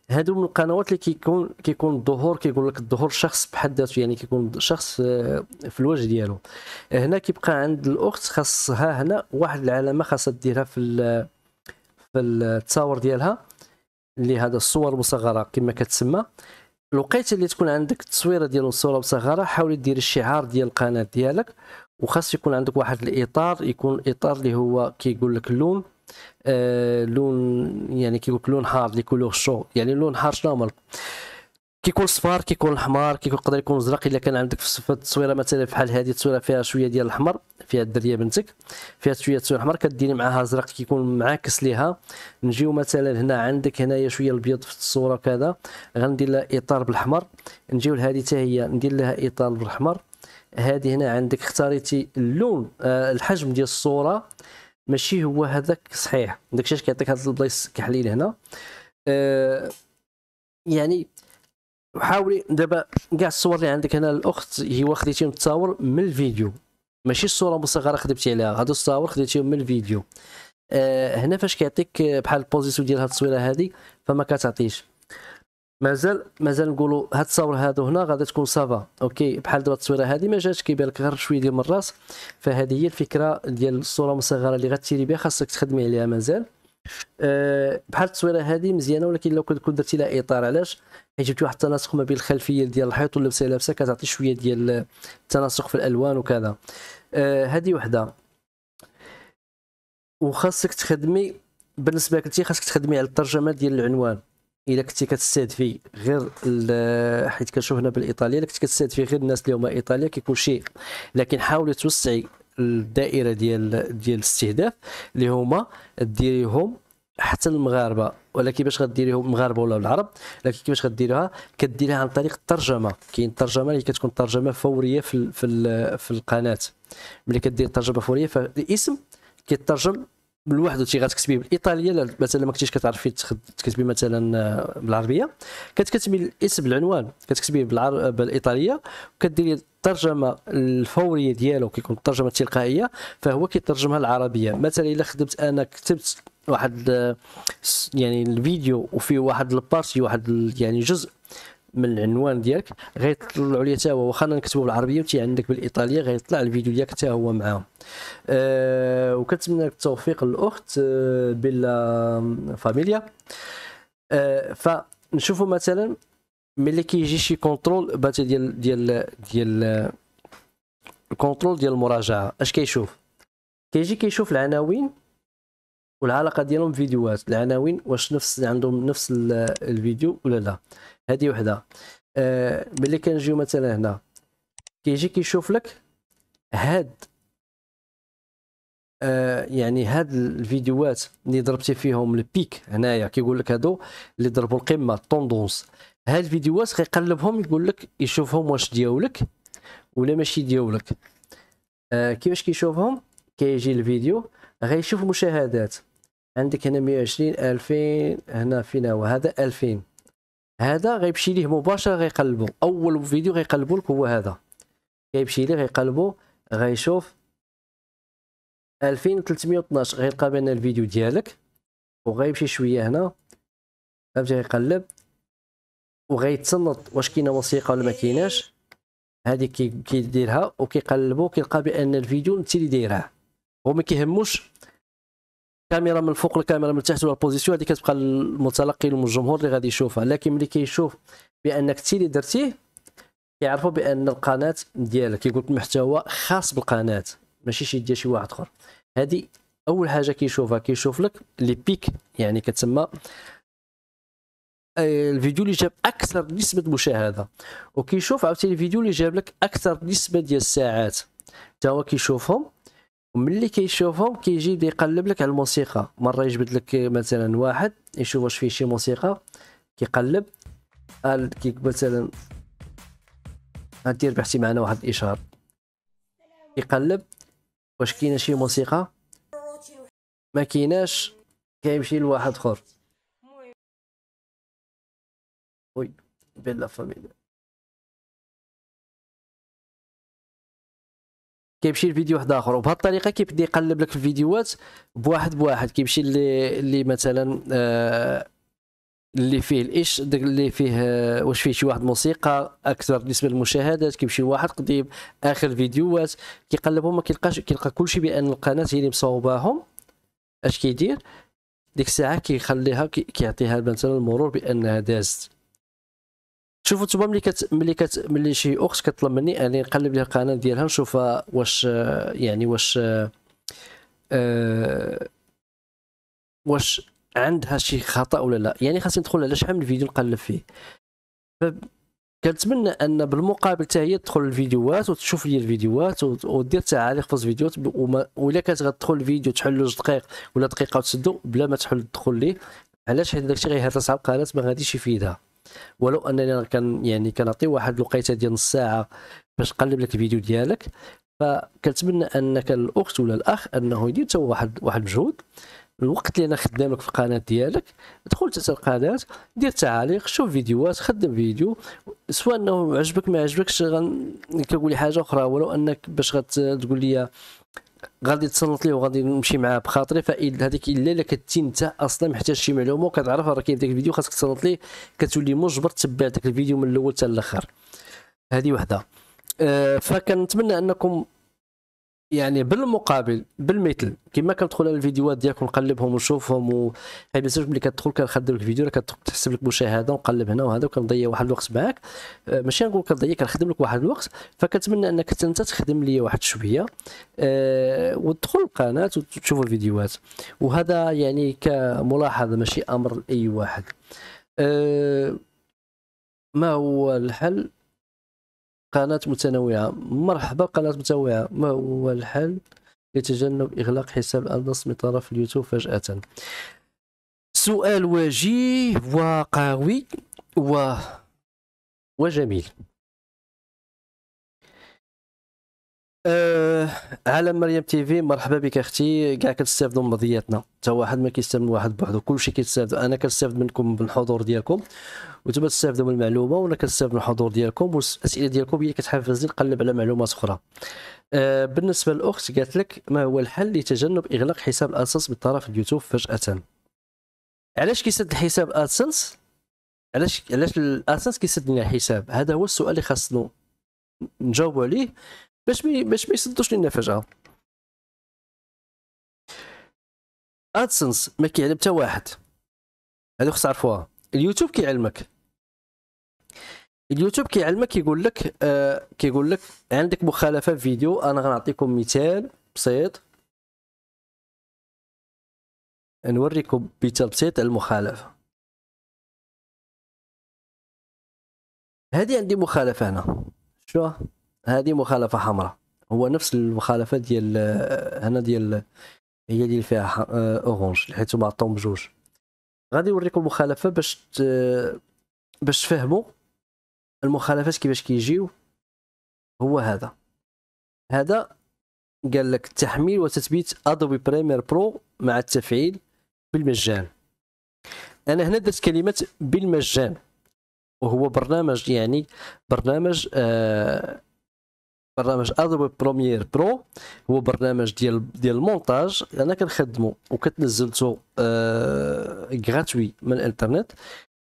هادو من القنوات اللي كيكون كيكون الظهور كيقول لك الظهور شخص بحد ذاته يعني كيكون شخص آه، في الوجه ديالو آه، هنا كيبقى عند الاخت خاصها هنا واحد العلامه خاصها ديرها في في التصاور ديالها اللي هذا الصور المصغره كما كتسمى الوقيته اللي تكون عندك التصويره ديال الصوره المصغره حاولي ديري الشعار ديال القناه ديالك وخاص يكون عندك واحد الاطار يكون اطار اللي هو كيقول لك اللون آه لون يعني كيقول لك لون حار لي كولور شو يعني لون حار شنو هما كيكون صفار كيكون حمار كيكون يقدر يكون ازرق الا كان عندك في التصويره مثلا بحال هذه التصويره فيها شويه ديال الاحمر فيها الدريه بنتك فيها شويه تصوير احمر كديري معاها ازرق كيكون معاكس ليها نجيو مثلا هنا عندك هنايا شويه الابيض في الصوره كذا غندير لها اطار بالاحمر نجيو لهذه حتى هي ندير لها اطار بالاحمر هذه هنا عندك اختاريتي اللون آه، الحجم ديال الصوره ماشي هو هذاك صحيح داك الشيء كيعطيك هاد البلايص كحليل هنا أه يعني حاولي دابا كاع الصور اللي عندك هنا الاخت هي خديتيهم التصاور من الفيديو ماشي الصوره مصغره خدمتي عليها هادو الصور خديتيهم من الفيديو أه هنا فاش كيعطيك آه، بحال البوزيسيون ديال هاد التصويره هادي فما كتعطيش مازال مازال نقولوا هاد التصاور هادو هنا غادي تكون سافا اوكي بحال دابا التصويره هذه ما جاتش كيبان لك غير شويه ديال من الراس فهذه هي الفكره ديال الصوره المصغره اللي غاتيري بها خاصك تخدمي عليها مازال أه بحال التصويره هذه مزيانه ولكن لو كنت درتي لها اطار علاش حيت جبتي واحد التناسق ما بين الخلفيه ديال الحيط واللبسه لابسه كتعطي شويه ديال التناسق في الالوان وكذا أه هذه وحده وخاصك تخدمي بالنسبه لك انت خاصك تخدمي على الترجمه ديال العنوان الا كنتي كتستهدفي غير حيت كنشوف هنا بالايطاليا الا كنتي كتستهدفي غير الناس اللي هما ايطاليا كيكون شيء لكن حاولي توسعي الدائره ديال ديال الاستهداف اللي هما ديريهم حتى المغاربه ولكن باش غديريهم المغاربه ولا العرب لكن كيفاش غديرها كديرها عن طريق الترجمه كاين الترجمه اللي كتكون ترجمه فوريه في ال في, ال في القناه ملي كدير ترجمه فوريه فالاسم كيترجم لوحده وتي غتكتبيه بالايطاليه مثلا ما كنتيش كتعرفي تكتبي مثلا آه، بالعربيه كتكتبي الاسم العنوان كتكتبيه بالعر... بالايطاليه وكديري الترجمه الفوريه ديالو كيكون الترجمه التلقائيه فهو كيترجمها للعربيه مثلا الا خدمت انا كتبت واحد آه، يعني الفيديو وفيه واحد البارتي واحد يعني جزء من العنوان ديالك غيطلعوا لي حتى هو واخا انا نكتبو بالعربيه وتي عندك بالايطاليه غيطلع الفيديو ديالك حتى هو معاهم أه وكنتمنى لك التوفيق الاخت آه، بلا فاميليا أه فنشوفوا مثلا ملي كيجي شي كونترول باتي ديال ديال ديال الكونترول ديال المراجعه اش كيشوف كيجي كيشوف العناوين والعلاقه ديالهم فيديوهات العناوين واش نفس عندهم نفس الفيديو ولا لا هذه وحده آه ملي كنجيو مثلا هنا كيجي كيشوف لك هاد آه يعني هاد الفيديوهات اللي ضربتي فيهم البيك هنايا كيقول لك هادو اللي ضربوا القمه طوندونس هاد الفيديوهات كيقلبهم يقول لك يشوفهم واش ديالك ولا ماشي ديالك آه كيفاش كيشوفهم كيجي الفيديو غيشوف مشاهدات عندك هنا 120 2000 هنا فينا وهذا 2000 هذا غيمشي ليه مباشره غيقلبوا اول فيديو غيقلبوا لك هو هذا كيمشي ليه غيقلبوا غيشوف 2312 غيلقى بان الفيديو ديالك وغيمشي شويه هنا فهمتي غيقلب وغيتصنت واش كاينه موسيقى ولا ما كايناش هذه كيديرها وكيقلبو كيلقى بان الفيديو انت اللي دايراه هو ما كيهموش كاميرا من الفوق الكاميرا من تحت ولا البوزيسيون هذه كتبقى للمتلقي والجمهور اللي غادي يشوفها لكن ملي كيشوف بانك تي اللي درتيه كيعرفوا بان القناه ديالك كيقول المحتوى خاص بالقناه ماشي شي ديال شي واحد اخر هذه اول حاجه كيشوفها كيشوف لك لي بيك يعني كتسمى آه، الفيديو اللي جاب اكثر نسبه مشاهده وكيشوف عاوتاني الفيديو اللي جاب لك اكثر نسبه ديال الساعات حتى هو كيشوفهم وملي كيشوفهم كيجي يبدا يقلب لك على الموسيقى مره يجبد لك مثلا واحد يشوف واش فيه شي موسيقى كيقلب قال كي مثلا غدير ربحتي معنا واحد الاشهار كيقلب واش كاينه شي موسيقى ما كايناش كيمشي لواحد اخر وي بيلا فاميليا كيمشي لفيديو واحد اخر وبهالطريقه كيبدا يقلب لك الفيديوهات بواحد بواحد كيمشي اللي اللي مثلا آه اللي فيه الايش داك اللي فيه آه، واش فيه شي واحد موسيقى اكثر بالنسبه للمشاهدات كيمشي لواحد قديم اخر فيديوهات كيقلبهم ما كيلقاش كيلقى كلشي بان القناه هي اللي مصوباهم اش كيدير ديك الساعه كيخليها كيعطيها مثلا المرور بانها دازت شوفوا نتوما ملي كت ملي كت ملي شي اخت كطلب مني اني نقلب لها القناه ديالها نشوف واش يعني واش أه واش عندها شي خطا ولا لا يعني خاصني ندخل على شحال من فيديو نقلب فيه كنتمنى ان بالمقابل حتى هي تدخل الفيديوهات وتشوف لي الفيديوهات ودير تعاليق في الفيديوهات ولا كانت غتدخل الفيديو تحل جوج دقائق ولا دقيقه وتسدو بلا ما تحل تدخل ليه علاش حيت داكشي غيهرس على القناه ما غاديش يفيدها ولو انني كان يعني كنعطي واحد الوقيته ديال نص ساعه باش تقلب لك الفيديو ديالك فكنتمنى انك الاخت ولا الاخ انه يدير تو واحد واحد المجهود الوقت اللي انا خدام لك في القناه ديالك دخل تحت القناه دير تعاليق شوف فيديوهات خدم فيديو سواء انه عجبك ما عجبكش كنقول كنقول حاجه اخرى ولو انك باش غتقول لي غادي تسلط ليه وغادي نمشي معاه بخاطري فاذا هذيك الا الا كنتي انت اصلا محتاج شي معلومه وكتعرف راه كاين داك الفيديو خاصك تسلط ليه كتولي مجبر تتبع داك الفيديو من الاول حتى الاخر هذه وحده أه فكنتمنى انكم يعني بالمقابل بالمثل كما كندخل على الفيديوهات ديالك ونقلبهم ونشوفهم و حيت ملي كتدخل كنخدم الفيديو راه كتحسب لك مشاهده ونقلب هنا وهذا وكنضيع واحد الوقت معاك آه، ماشي نقول كنضيع كنخدم لك واحد الوقت فكنتمنى انك انت تخدم لي واحد شويه أه وتدخل القناه وتشوف الفيديوهات وهذا يعني كملاحظه ماشي امر لاي واحد أه ما هو الحل قناة متنوعة مرحبا قناة متنوعة ما هو الحل لتجنب إغلاق حساب النص من طرف اليوتيوب فجأة سؤال وجيه وقوي و وجميل أه عالم مريم تي في مرحبا بك اختي كاع كتستافدوا من بعضياتنا حتى واحد ما كيستافد من واحد بوحدو كلشي كيستافد انا كنستافد منكم من الحضور ديالكم وانتم تستافدوا من المعلومه وانا كنستافد من الحضور ديالكم والاسئله ديالكم هي كتحفزني نقلب على معلومات اخرى أه بالنسبه للاخت قالت لك ما هو الحل لتجنب اغلاق حساب الاسنس بالطرف اليوتيوب فجاه علاش كيسد الحساب ادسنس علاش علاش الاسنس كيسد لنا الحساب هذا هو السؤال اللي خاصنا نجاوبوا عليه باش مي باش ما يصدوش لينا فجاه ادسنس ما كيعلم حتى واحد هادو خص تعرفوها اليوتيوب كيعلمك اليوتيوب كيعلمك يقول لك آه كيقول لك عندك مخالفه في فيديو انا غنعطيكم مثال بسيط نوريكم مثال بسيط على المخالفه هذه عندي مخالفه هنا شو هذه مخالفه حمراء هو نفس المخالفه ديال آه، هنا ديال هي اللي فيها اورانج آه، حيت هما عطاهم بجوج غادي نوريكم المخالفه باش ت... باش تفهموا المخالفات كيفاش كيجيو هو هذا هذا قال لك تحميل وتثبيت ادوبي بريمير برو مع التفعيل بالمجان انا هنا درت كلمه بالمجان وهو برنامج يعني برنامج آه برنامج ادوبي بروميير برو هو برنامج ديال ديال المونتاج انا كنخدمه وكتنزلته آه، غراتوي من الانترنت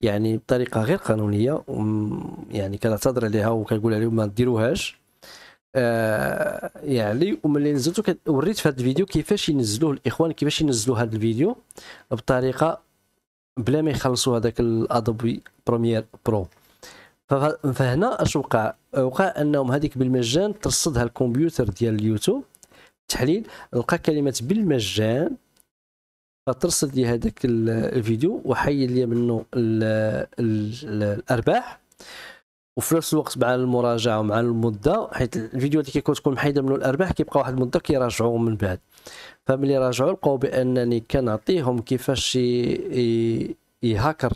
يعني بطريقه غير قانونيه يعني كنعتذر عليها وكنقول عليهم ما ديروهاش آه، يعني وملي نزلته وريت في هذا الفيديو كيفاش ينزلوه الاخوان كيفاش ينزلوا هذا الفيديو بطريقه بلا ما يخلصوا هذاك الادوبي بروميير برو فهنا اش وقع وقع انهم هذيك بالمجان ترصدها الكمبيوتر ديال اليوتيوب تحليل لقى كلمه بالمجان فترصد لي هذاك الفيديو وحيد لي منه الـ الـ الـ الارباح وفي نفس الوقت مع المراجعه ومع المده حيت الفيديو اللي كيكون تكون محيده منه الارباح كيبقى واحد المده كيراجعوا من بعد فملي راجعوا لقاو بانني كنعطيهم كيفاش يهاكر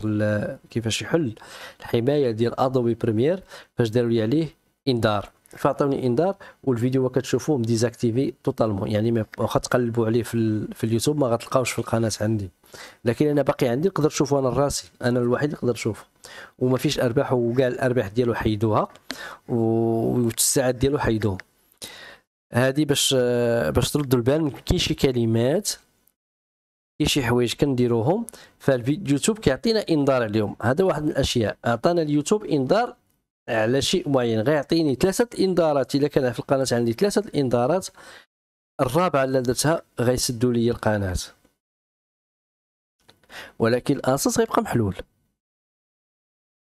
كيفاش يحل الحمايه ديال ادوبي بريمير فاش داروا لي عليه انذار فعطوني انذار والفيديو كتشوفوه مديزاكتيفي توتالمون يعني واخا تقلبوا عليه في, في اليوتيوب ما غتلقاوش في القناه عندي لكن انا باقي عندي نقدر نشوفه انا راسي انا الوحيد اللي نقدر نشوفه وما فيش ارباح وكاع الارباح ديالو حيدوها والساعات ديالو حيدوه هذه باش باش تردوا البال كاين شي كلمات شي حوايج كنديروهم فاليوتيوب كيعطينا انذار عليهم هذا واحد من الاشياء عطانا اليوتيوب انذار على شيء معين غيعطيني ثلاثه انذارات الا كان في القناه عندي ثلاثه انذارات الرابعه اللي درتها غيسدوا لي القناه ولكن الاساس غيبقى محلول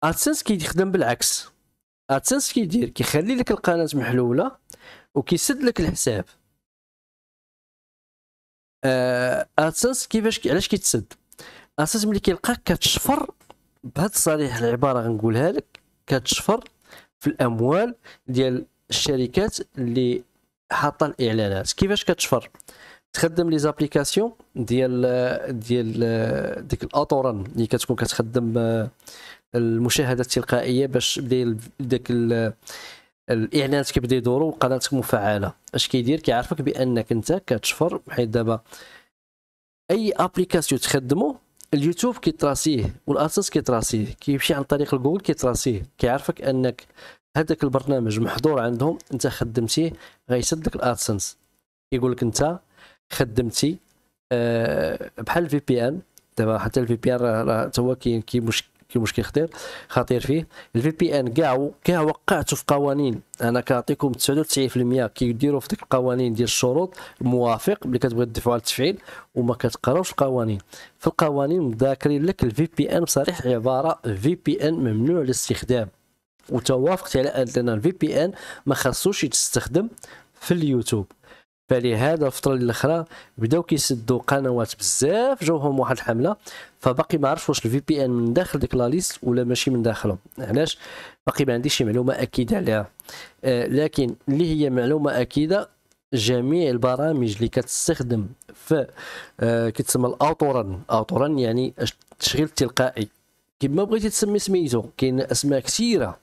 ادسنس كيخدم بالعكس ادسنس كيدير كيخلي لك القناه محلوله وكيسد لك الحساب اساس آه، كيفاش علاش كيتسد اساس ملي كيلقاك كتشفر بهذا الصريح العباره غنقولها لك كتشفر في الاموال ديال الشركات اللي حاطه الاعلانات كيفاش كتشفر تخدم لي زابليكاسيون ديال ديال ديك الاطورن اللي كتكون كتخدم آه، المشاهده التلقائيه باش ديال داك الاعلانات كيبدا يدوروا وقناتك مفعله اش كيدير كيعرفك بانك انت كتشفر حيت دابا اي ابليكاسيون تخدمو اليوتيوب كيتراسيه والاسس كيتراسيه كيمشي عن طريق الجوجل كيتراسيه كيعرفك انك هذاك البرنامج محظور عندهم انت خدمتيه غيسدك الادسنس يقول لك انت خدمتي أه بحال الفي بي ان دابا حتى الفي بي ان راه هو كاين كي مشكل كي واش كيخطير خطير فيه الفي بي ان كاع كاع وقعته في قوانين انا كنعطيكم 99% كيديروا في ديك القوانين ديال الشروط الموافق اللي كتبغي تدفعوا على التفعيل وما كتقراوش القوانين في القوانين مذاكرين لك الفي بي ان بصريح عباره في بي ان ممنوع الاستخدام وتوافقت على ان الفي بي ان ما خاصوش يتستخدم في اليوتيوب فلهذا الفتره الاخرى بداو كيسدوا قنوات بزاف جاوهم واحد الحمله فباقي ما عرفوش واش الفي بي ان من داخل ديك لا ليست ولا ماشي من داخلهم علاش باقي ما عنديش معلومه اكيده عليها آه لكن اللي هي معلومه اكيده جميع البرامج اللي كتستخدم في آه كتسمى الاوتورن اوتورن يعني التشغيل التلقائي كما بغيتي تسمي سميتو كاين اسماء كثيره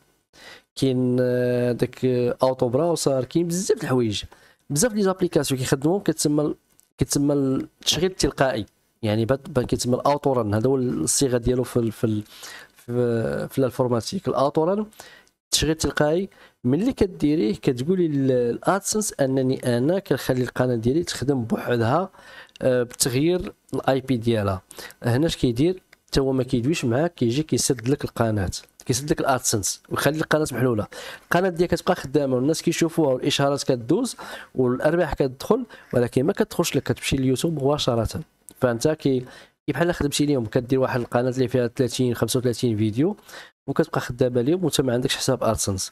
كاين آه، داك آه، اوتو براوسر كاين بزاف د الحوايج بزاف لي زابليكاسيون كيخدموا كتسمى كتسمى التشغيل التلقائي يعني كيتسمى الاوتورن هذا هو الصيغه ديالو في الـ في الـ في, الانفورماتيك الاوتورن التشغيل التلقائي ملي كديريه كتقولي للادسنس انني انا كنخلي القناه ديالي تخدم بوحدها آه، بتغيير الاي بي ديالها هنا اش كيدير حتى هو ما كيدويش معاك كيجي كيسد لك القناه كيسد لك الادسنس ويخلي القناه محلوله القناه ديالك كتبقى خدامه والناس كيشوفوها والاشهارات كدوز والارباح كتدخل ولكن ما كتخش لك كتمشي لليوتيوب مباشره فانت كي بحال خدمتي اليوم كدير واحد القناه اللي فيها 30 35 فيديو وكتبقى خدامه اليوم وانت ما عندكش حساب ادسنس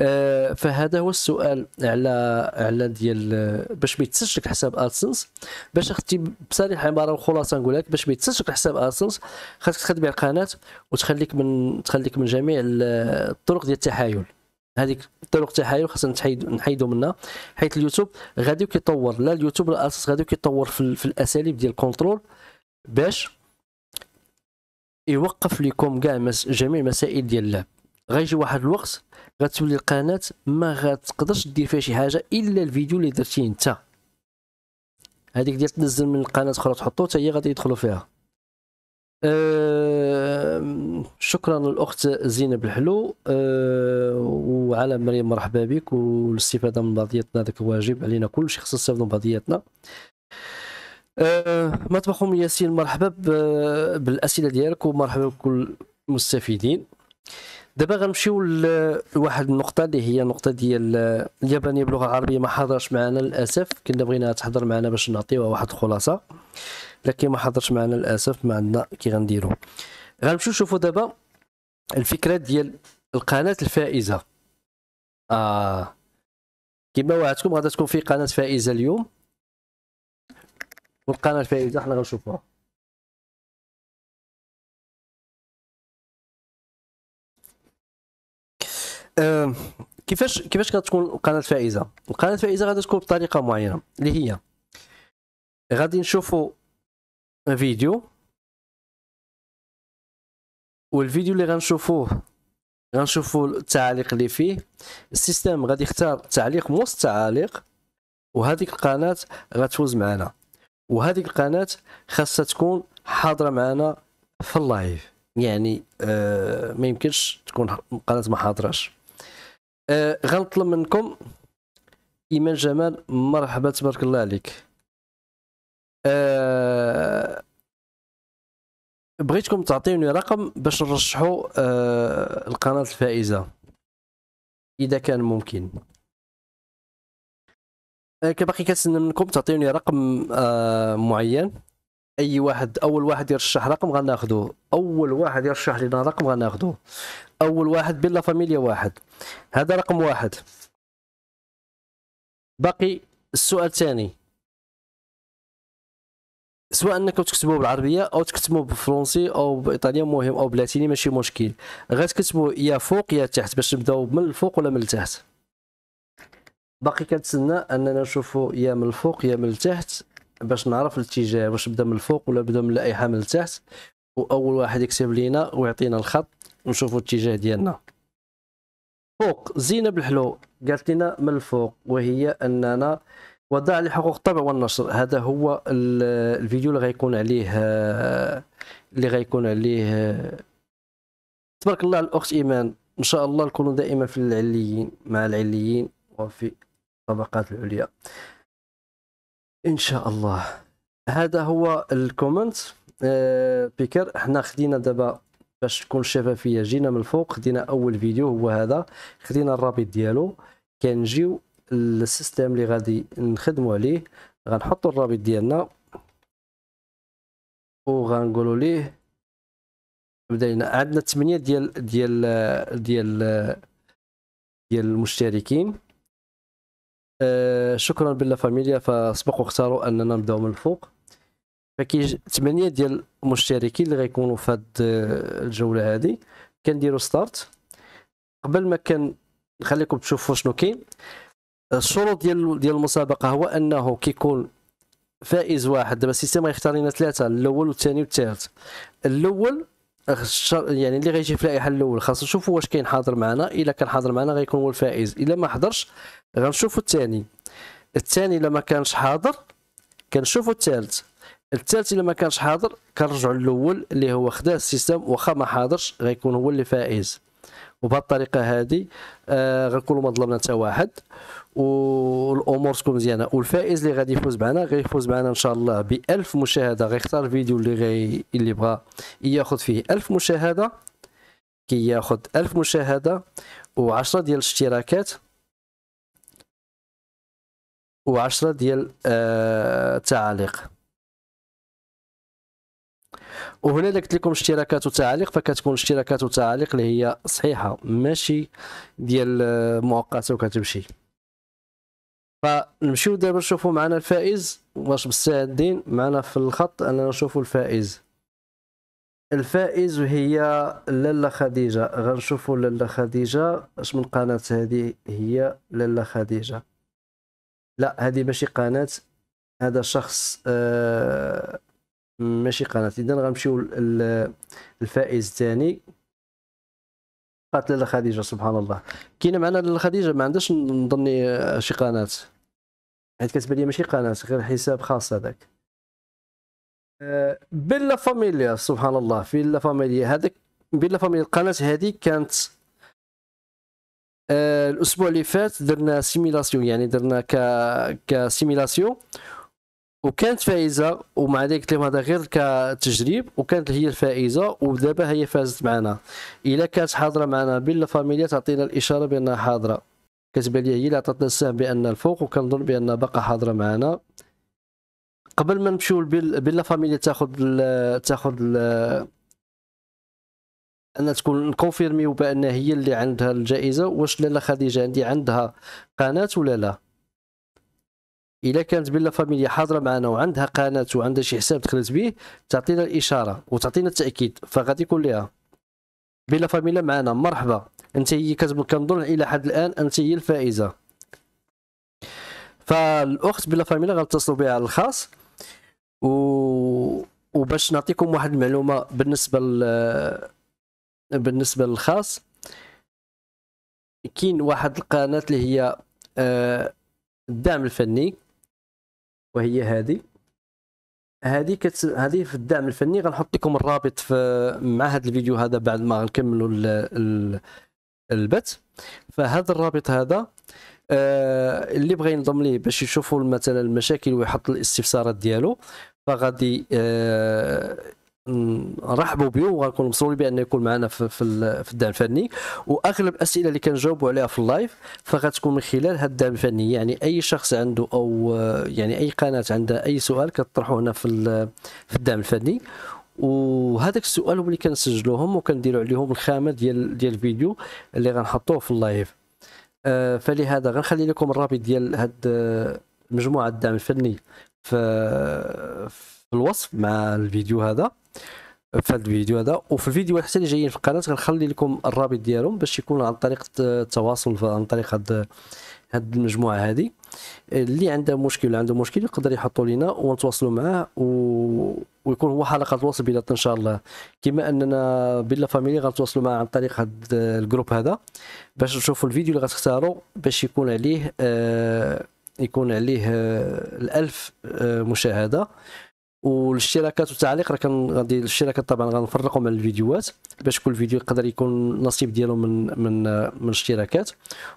آه، فهذا هو السؤال على على ديال آه، باش ما لك حساب ادسنس باش اختي بصريح عباره وخلاصه نقول لك باش ما لك حساب ادسنس خاصك تخدم على القناه وتخليك من تخليك من جميع الطرق ديال التحايل هذيك طرق التحايل خاصنا نحيد نحيدو منها حيت اليوتيوب غادي كيطور لا اليوتيوب لا ادسنس غادي كيطور في, في الاساليب ديال الكونترول باش يوقف لكم كاع جميع مسائل ديال اللعب غيجي واحد الوقت غتولي القناه ما غتقدرش دير فيها شي حاجه الا الفيديو اللي درتيه انت هذيك ديال تنزل من القناه اخرى تحطو حتى هي غادي يدخلوا فيها أه شكرا للاخت زينب الحلو أه وعلى مريم مرحبا بك والاستفاده من بعضياتنا هذاك واجب علينا شيء خصنا نستافدوا من بعضياتنا أه مطبخ ياسين مرحبا بالاسئله ديالك ومرحبا بكل المستفيدين دابا غنمشيو لواحد النقطه اللي هي النقطه ديال اليابانيه باللغه العربيه ما حضرش معنا للاسف كنا بغيناها تحضر معنا باش نعطيوها واحد الخلاصه لكن ما حضرش معنا للاسف ما عندنا كي غنديرو غنمشيو نشوفوا دابا الفكره ديال القناه الفائزه اه كما وعدتكم غادا تكون في قناه فائزه اليوم والقناه الفائزه حنا غنشوفوها كيفاش كيفاش غتكون القناه الفائزه القناه الفائزه غادي تكون بطريقه معينه اللي هي غادي نشوفوا فيديو والفيديو اللي غنشوفوه غنشوفوا التعاليق اللي فيه السيستم غادي يختار تعليق من وسط التعاليق وهذيك القناه غتفوز معنا وهذيك القناه خاصها تكون حاضره معنا في اللايف يعني آه ما يمكنش تكون قناه ما حاضراش آه غنطلب منكم ايمان جمال مرحبا تبارك الله عليك آه بغيتكم تعطيوني رقم باش نرشحوا آه القناه الفائزه اذا كان ممكن آه كباقي كنتسنى منكم تعطيوني رقم آه معين اي واحد اول واحد يرشح رقم غناخذوه اول واحد يرشح لنا رقم غناخذوه اول واحد بلا فاميليا واحد هذا رقم واحد باقي السؤال الثاني سواء انكم تكتبوه بالعربيه او تكتبوه بالفرنسي او بايطاليا مهم او بلاتيني ماشي مشكل غير يا فوق يا تحت باش نبداو من الفوق ولا من التحت باقي كنتسنى اننا نشوفوا يا من الفوق يا من التحت باش نعرف الاتجاه واش بدا من الفوق ولا بدا من اللائحه من التحت واول واحد يكتب لينا ويعطينا الخط ونشوفوا الاتجاه ديالنا فوق زينب الحلو قالت لنا من الفوق وهي اننا وضع لحقوق الطبع والنشر هذا هو الفيديو اللي غيكون عليه اللي غيكون عليه تبارك الله الاخت ايمان ان شاء الله نكونوا دائما في العليين مع العليين وفي الطبقات العليا ان شاء الله هذا هو الكومنت آه، بيكر حنا خدينا دابا باش تكون الشفافيه جينا من الفوق خدينا اول فيديو هو هذا خدينا الرابط ديالو كنجيو السيستم اللي غادي نخدموا عليه غنحطوا الرابط ديالنا وغنقولوا ليه بدينا عندنا 8 ديال ديال ديال ديال المشتركين آه، شكرا بالله فاميليا فسبقوا اختاروا اننا نبداو من الفوق فكي ثمانية ديال المشتركين اللي غيكونوا في هاد آه، الجوله هادي كنديروا ستارت قبل ما كان نخليكم تشوفوا شنو كاين الشروط ديال ديال المسابقه هو انه كيكون فائز واحد دابا السيستم غيختار لنا ثلاثه الاول والثاني والثالث الاول يعني اللي غيجي في اللائحه الاول خاصو نشوفوا واش كاين حاضر معنا الا كان حاضر معنا غيكون هو الفائز الا ما حضرش غنشوفوا الثاني الثاني الا ما كانش حاضر كنشوفوا الثالث الثالث الا ما كانش حاضر كنرجعوا للاول اللي هو خدا السيستم واخا ما حاضرش غيكون هو اللي فائز وبهالطريقه هذه آه غنكونوا ما ظلمنا حتى واحد والامور تكون مزيانه والفائز اللي غادي يفوز معنا غيفوز معنا ان شاء الله ب 1000 مشاهده غيختار الفيديو اللي غي اللي بغى ياخذ فيه 1000 مشاهده كي ياخذ 1000 مشاهده و10 ديال الاشتراكات و10 ديال التعاليق آه وهنا الا قلت لكم اشتراكات وتعاليق فكتكون اشتراكات وتعاليق اللي هي صحيحه ماشي ديال مؤقته وكتمشي فنمشيو دابا نشوفوا معنا الفائز واش مستعدين معنا في الخط اننا نشوفوا الفائز الفائز هي لالا خديجه غنشوفوا لالا خديجه اش من قناه هذه هي لالا خديجه لا هذه ماشي قناه هذا شخص آه ماشي قناه اذا غنمشيو الفائز الثاني قالت لاله خديجه سبحان الله كاينه معنا لاله خديجه ما عندهاش نظني شي قناه حيت كتبان لي ماشي قناه غير حساب خاص هذاك أه بيلا فاميليا سبحان الله في لا فاميليا هذاك بيلا فاميليا القناه هذه كانت آه، الاسبوع اللي فات درنا سيميلاسيون يعني درنا ك كسيميلاسيون وكانت فائزه ومع ذلك قلت لهم هذا غير كتجريب وكانت هي الفائزه ودابا هي فازت معنا الا كانت حاضره معنا بلا فاميليا تعطينا الاشاره بانها حاضره كتبان لي هي اللي عطاتنا السهم بان الفوق وكنظن بان باقا حاضره معنا قبل ما نمشيو بلا فاميليا تاخذ تاخذ ان تكون نكونفيرميو بان هي اللي عندها الجائزه واش لاله خديجه عندي عندها قناه ولا لا الا كانت بلا فاميليا حاضره معنا وعندها قناه وعندها شي حساب دخلت به تعطينا الاشاره وتعطينا التاكيد فغادي يكون لها بلا فاميليا معنا مرحبا انت هي كنظن الى حد الان انت هي الفائزه فالاخت بلا فاميليا غنتصلوا بها على الخاص و وباش نعطيكم واحد المعلومه بالنسبه ل... بالنسبه للخاص كاين واحد القناه اللي هي آه، الدعم الفني وهي هذه هذه كت... هذه في الدعم الفني غنحط لكم الرابط في مع هذا الفيديو هذا بعد ما نكملوا ال... ال... البث فهذا الرابط هذا آه اللي بغى ينضم ليه باش يشوفوا مثلا المشاكل ويحط الاستفسارات ديالو فغادي آه نرحبوا به وغنكون مصوري بانه يكون معنا في, في الدعم الفني واغلب الاسئله اللي كنجاوبوا عليها في اللايف فغتكون من خلال هذا الدعم الفني يعني اي شخص عنده او يعني اي قناه عندها اي سؤال كطرحوه هنا في في الدعم الفني وهذاك السؤال هو اللي كنسجلوهم وكنديروا عليهم الخامه ديال ديال الفيديو اللي غنحطوه في اللايف آه، فلهذا غنخلي لكم الرابط ديال هاد آه، مجموعه الدعم الفني في في الوصف مع الفيديو هذا في هذا الفيديو هذا وفي الفيديو حتى اللي جايين في القناه غنخلي لكم الرابط ديالهم باش يكون عن طريق التواصل عن طريق هاد هاد المجموعه هذه اللي عنده مشكل عنده مشكل يقدر يحطوا لينا ونتواصلوا معاه و... ويكون هو حلقه وصل بيناتنا ان شاء الله كما اننا بلا فاميلي غنتواصلوا معاه عن طريق هاد الجروب هذا باش نشوفوا الفيديو اللي غتختاروا باش يكون عليه آه يكون عليه آه الالف آه مشاهده والاشتراكات والتعليق راه غادي الاشتراكات طبعا غنفرقهم على الفيديوهات باش كل فيديو يقدر يكون نصيب ديالو من من من الاشتراكات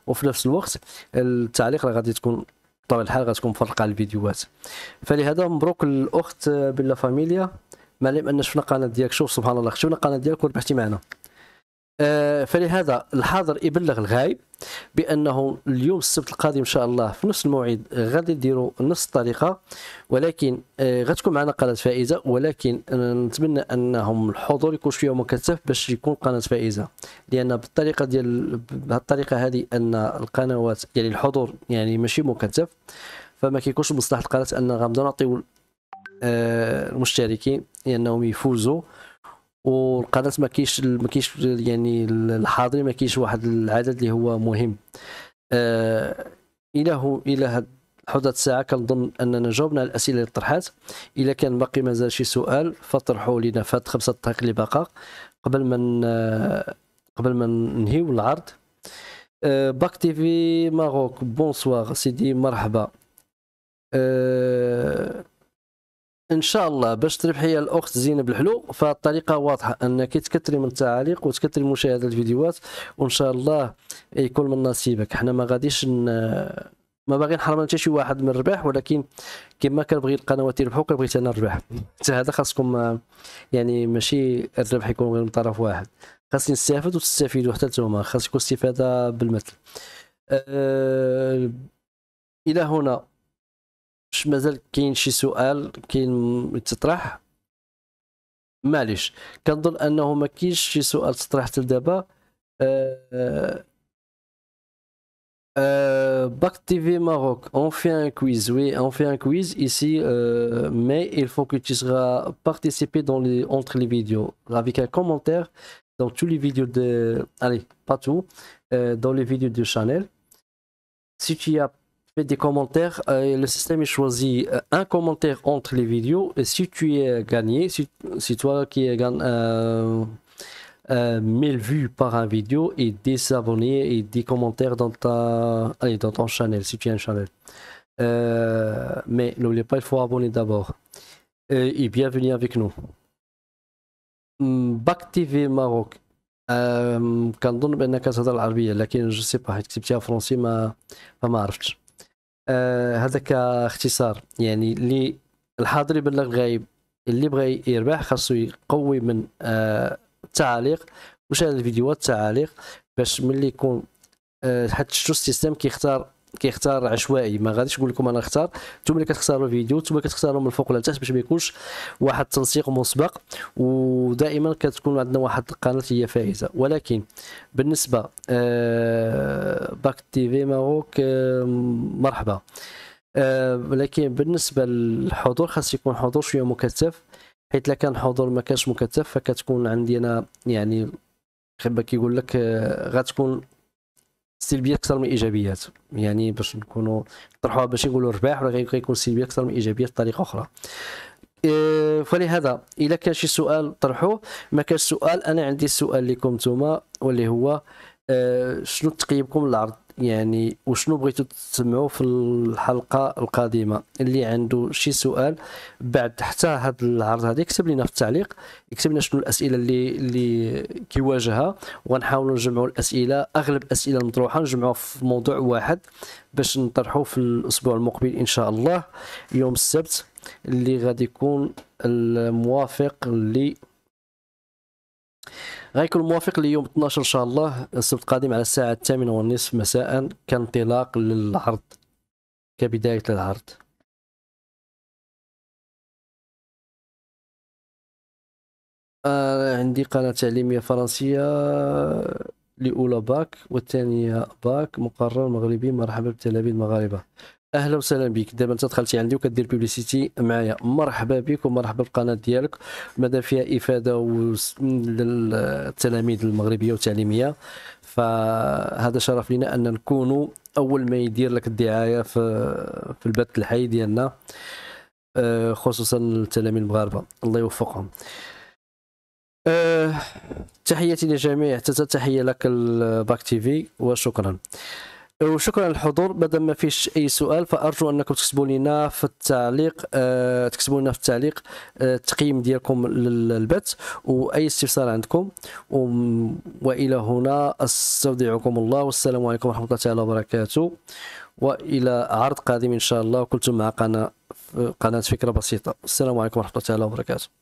وفي نفس الوقت التعليق راه غادي تكون بطبيعه الحال غتكون مفرقه على الفيديوهات فلهذا مبروك الاخت بلا فاميليا ما علم ان شفنا القناه ديالك شوف سبحان الله شفنا القناه ديالك وربحتي معنا آه، فلهذا الحاضر يبلغ الغايب بانه اليوم السبت القادم ان شاء الله في نفس الموعد غادي نديروا نفس الطريقه ولكن آه، غتكون معنا قناه فائزه ولكن نتمنى انهم الحضور يكون شويه مكثف باش يكون قناه فائزه لان بالطريقه ديال بهالطريقه هذه ان القنوات يعني الحضور يعني ماشي مكثف فما كيكونش مصلحه القناه ان غنبداو نعطيو آه، المشتركين لانهم يعني يفوزوا والقناه ما كاينش ما كاينش يعني الحاضر ما كاينش واحد العدد اللي هو مهم آه، الى هو الى هاد الساعه كنظن أننا جاوبنا على الأسئلة اللي طرحات إلا كان باقي مازال شي سؤال فطرحوا لنا في هاد خمسة دقائق اللي باقا قبل ما آه، قبل ما ننهيو العرض آه، باك باك تيفي ماروك بونسوار سيدي مرحبا آه ان شاء الله باش تربحي الاخت زينب الحلو فالطريقه واضحه انك تكثري من التعاليق وتكثري مشاهده الفيديوهات وان شاء الله يكون من نصيبك حنا ما غاديش ن... ما باغي نحرم حتى شي واحد من الربح ولكن كما كنبغي القنوات يربحوا كنبغي انا نربح حتى هذا خاصكم يعني ماشي الربح يكون غير من طرف واحد خاصني نستافد وتستفيدوا حتى نتوما خاص يكون استفاده بالمثل أه... الى هنا واش مازال كاين شي سؤال كاين يتطرح معليش كنظن انه ما كاينش شي سؤال تطرح حتى دابا أه Euh, Bac TV Maroc, on fait un quiz. Oui, on fait un quiz ici, euh, mais il faut que tu seras participé dans les, entre les vidéos avec un commentaire dans tous les vidéos de. Allez, pas tout, euh, dans les vidéos de channel Si tu as des commentaires, et euh, le système choisi euh, un commentaire entre les vidéos et si tu es euh, gagné, si, toi qui gagne euh, euh, 1000 vues par un vidéo et des abonnés et des commentaires dans, ta, allez, dans ton channel, si tu as un channel. mais n'oubliez pas, il faut abonner d'abord. et bienvenue avec nous. Hmm, Bac TV Maroc. كنظن بانك كتهضر العربيه لكن جو سي با آه هذا كاختصار يعني اللي الحاضر يبلغ الغايب اللي بغى يربح خاصو يقوي من آه التعاليق مشاهد الفيديوهات التعاليق باش ملي يكون آه حتى شتو السيستم كيختار كيختار عشوائي ما غاديش نقول لكم انا اختار نتوما اللي كتختاروا الفيديو نتوما كتختاروا من الفوق لتحت باش ما يكونش واحد التنسيق مسبق ودائما كتكون عندنا واحد القناه هي فائزه ولكن بالنسبه آه باك تي في ماروك آه مرحبا آه ولكن بالنسبه للحضور خاص يكون حضور شويه مكثف حيت لا كان حضور ما كانش مكثف فكتكون عندي انا يعني كما كيقول لك آه، غتكون سلبيات اكثر من ايجابيات يعني باش نكونوا نطرحوها باش نقولوا رباح ولا غيكون سلبيات اكثر من ايجابيات بطريقه اخرى إيه، فلهذا الا كان شي سؤال طرحوه ما كانش سؤال انا عندي سؤال لكم نتوما واللي هو آه، شنو تقييمكم للعرض يعني وشنو بغيتو تسمعوا في الحلقه القادمه اللي عنده شي سؤال بعد حتى هذا العرض هذا يكتب لنا في التعليق يكتب لنا شنو الاسئله اللي اللي كيواجهها وغنحاولوا نجمعوا الاسئله اغلب الاسئله المطروحه نجمعوها في موضوع واحد باش نطرحوه في الاسبوع المقبل ان شاء الله يوم السبت اللي غادي يكون الموافق ل غيكون موافق ليوم 12 ان شاء الله السبت القادم على الساعه 8 والنصف مساء كانطلاق للعرض كبدايه للعرض آه عندي قناه تعليميه فرنسيه الاولى باك والثانيه باك مقرر مغربي مرحبا بالتلاميذ المغاربه اهلا وسهلا بك دابا انت دخلتي عندي وكدير بوبليسيتي معايا مرحبا بك ومرحبا بالقناه ديالك ماذا فيها افاده للتلاميذ المغربيه والتعليميه فهذا شرف لنا ان نكون اول ما يدير لك الدعايه في في البث الحي ديالنا آه، خصوصا التلاميذ المغاربه الله يوفقهم آه، تحياتي للجميع تحيه لك الباك تيفي وشكرا وشكرا للحضور بدل ما فيش اي سؤال فارجو انكم تكتبوا لنا في التعليق أه تكتبوا لنا في التعليق آه، التقييم ديالكم للبث واي استفسار عندكم والى هنا استودعكم الله والسلام عليكم ورحمه الله تعالى وبركاته والى عرض قادم ان شاء الله وكنتم مع قناه قناه فكره بسيطه السلام عليكم ورحمه الله تعالى وبركاته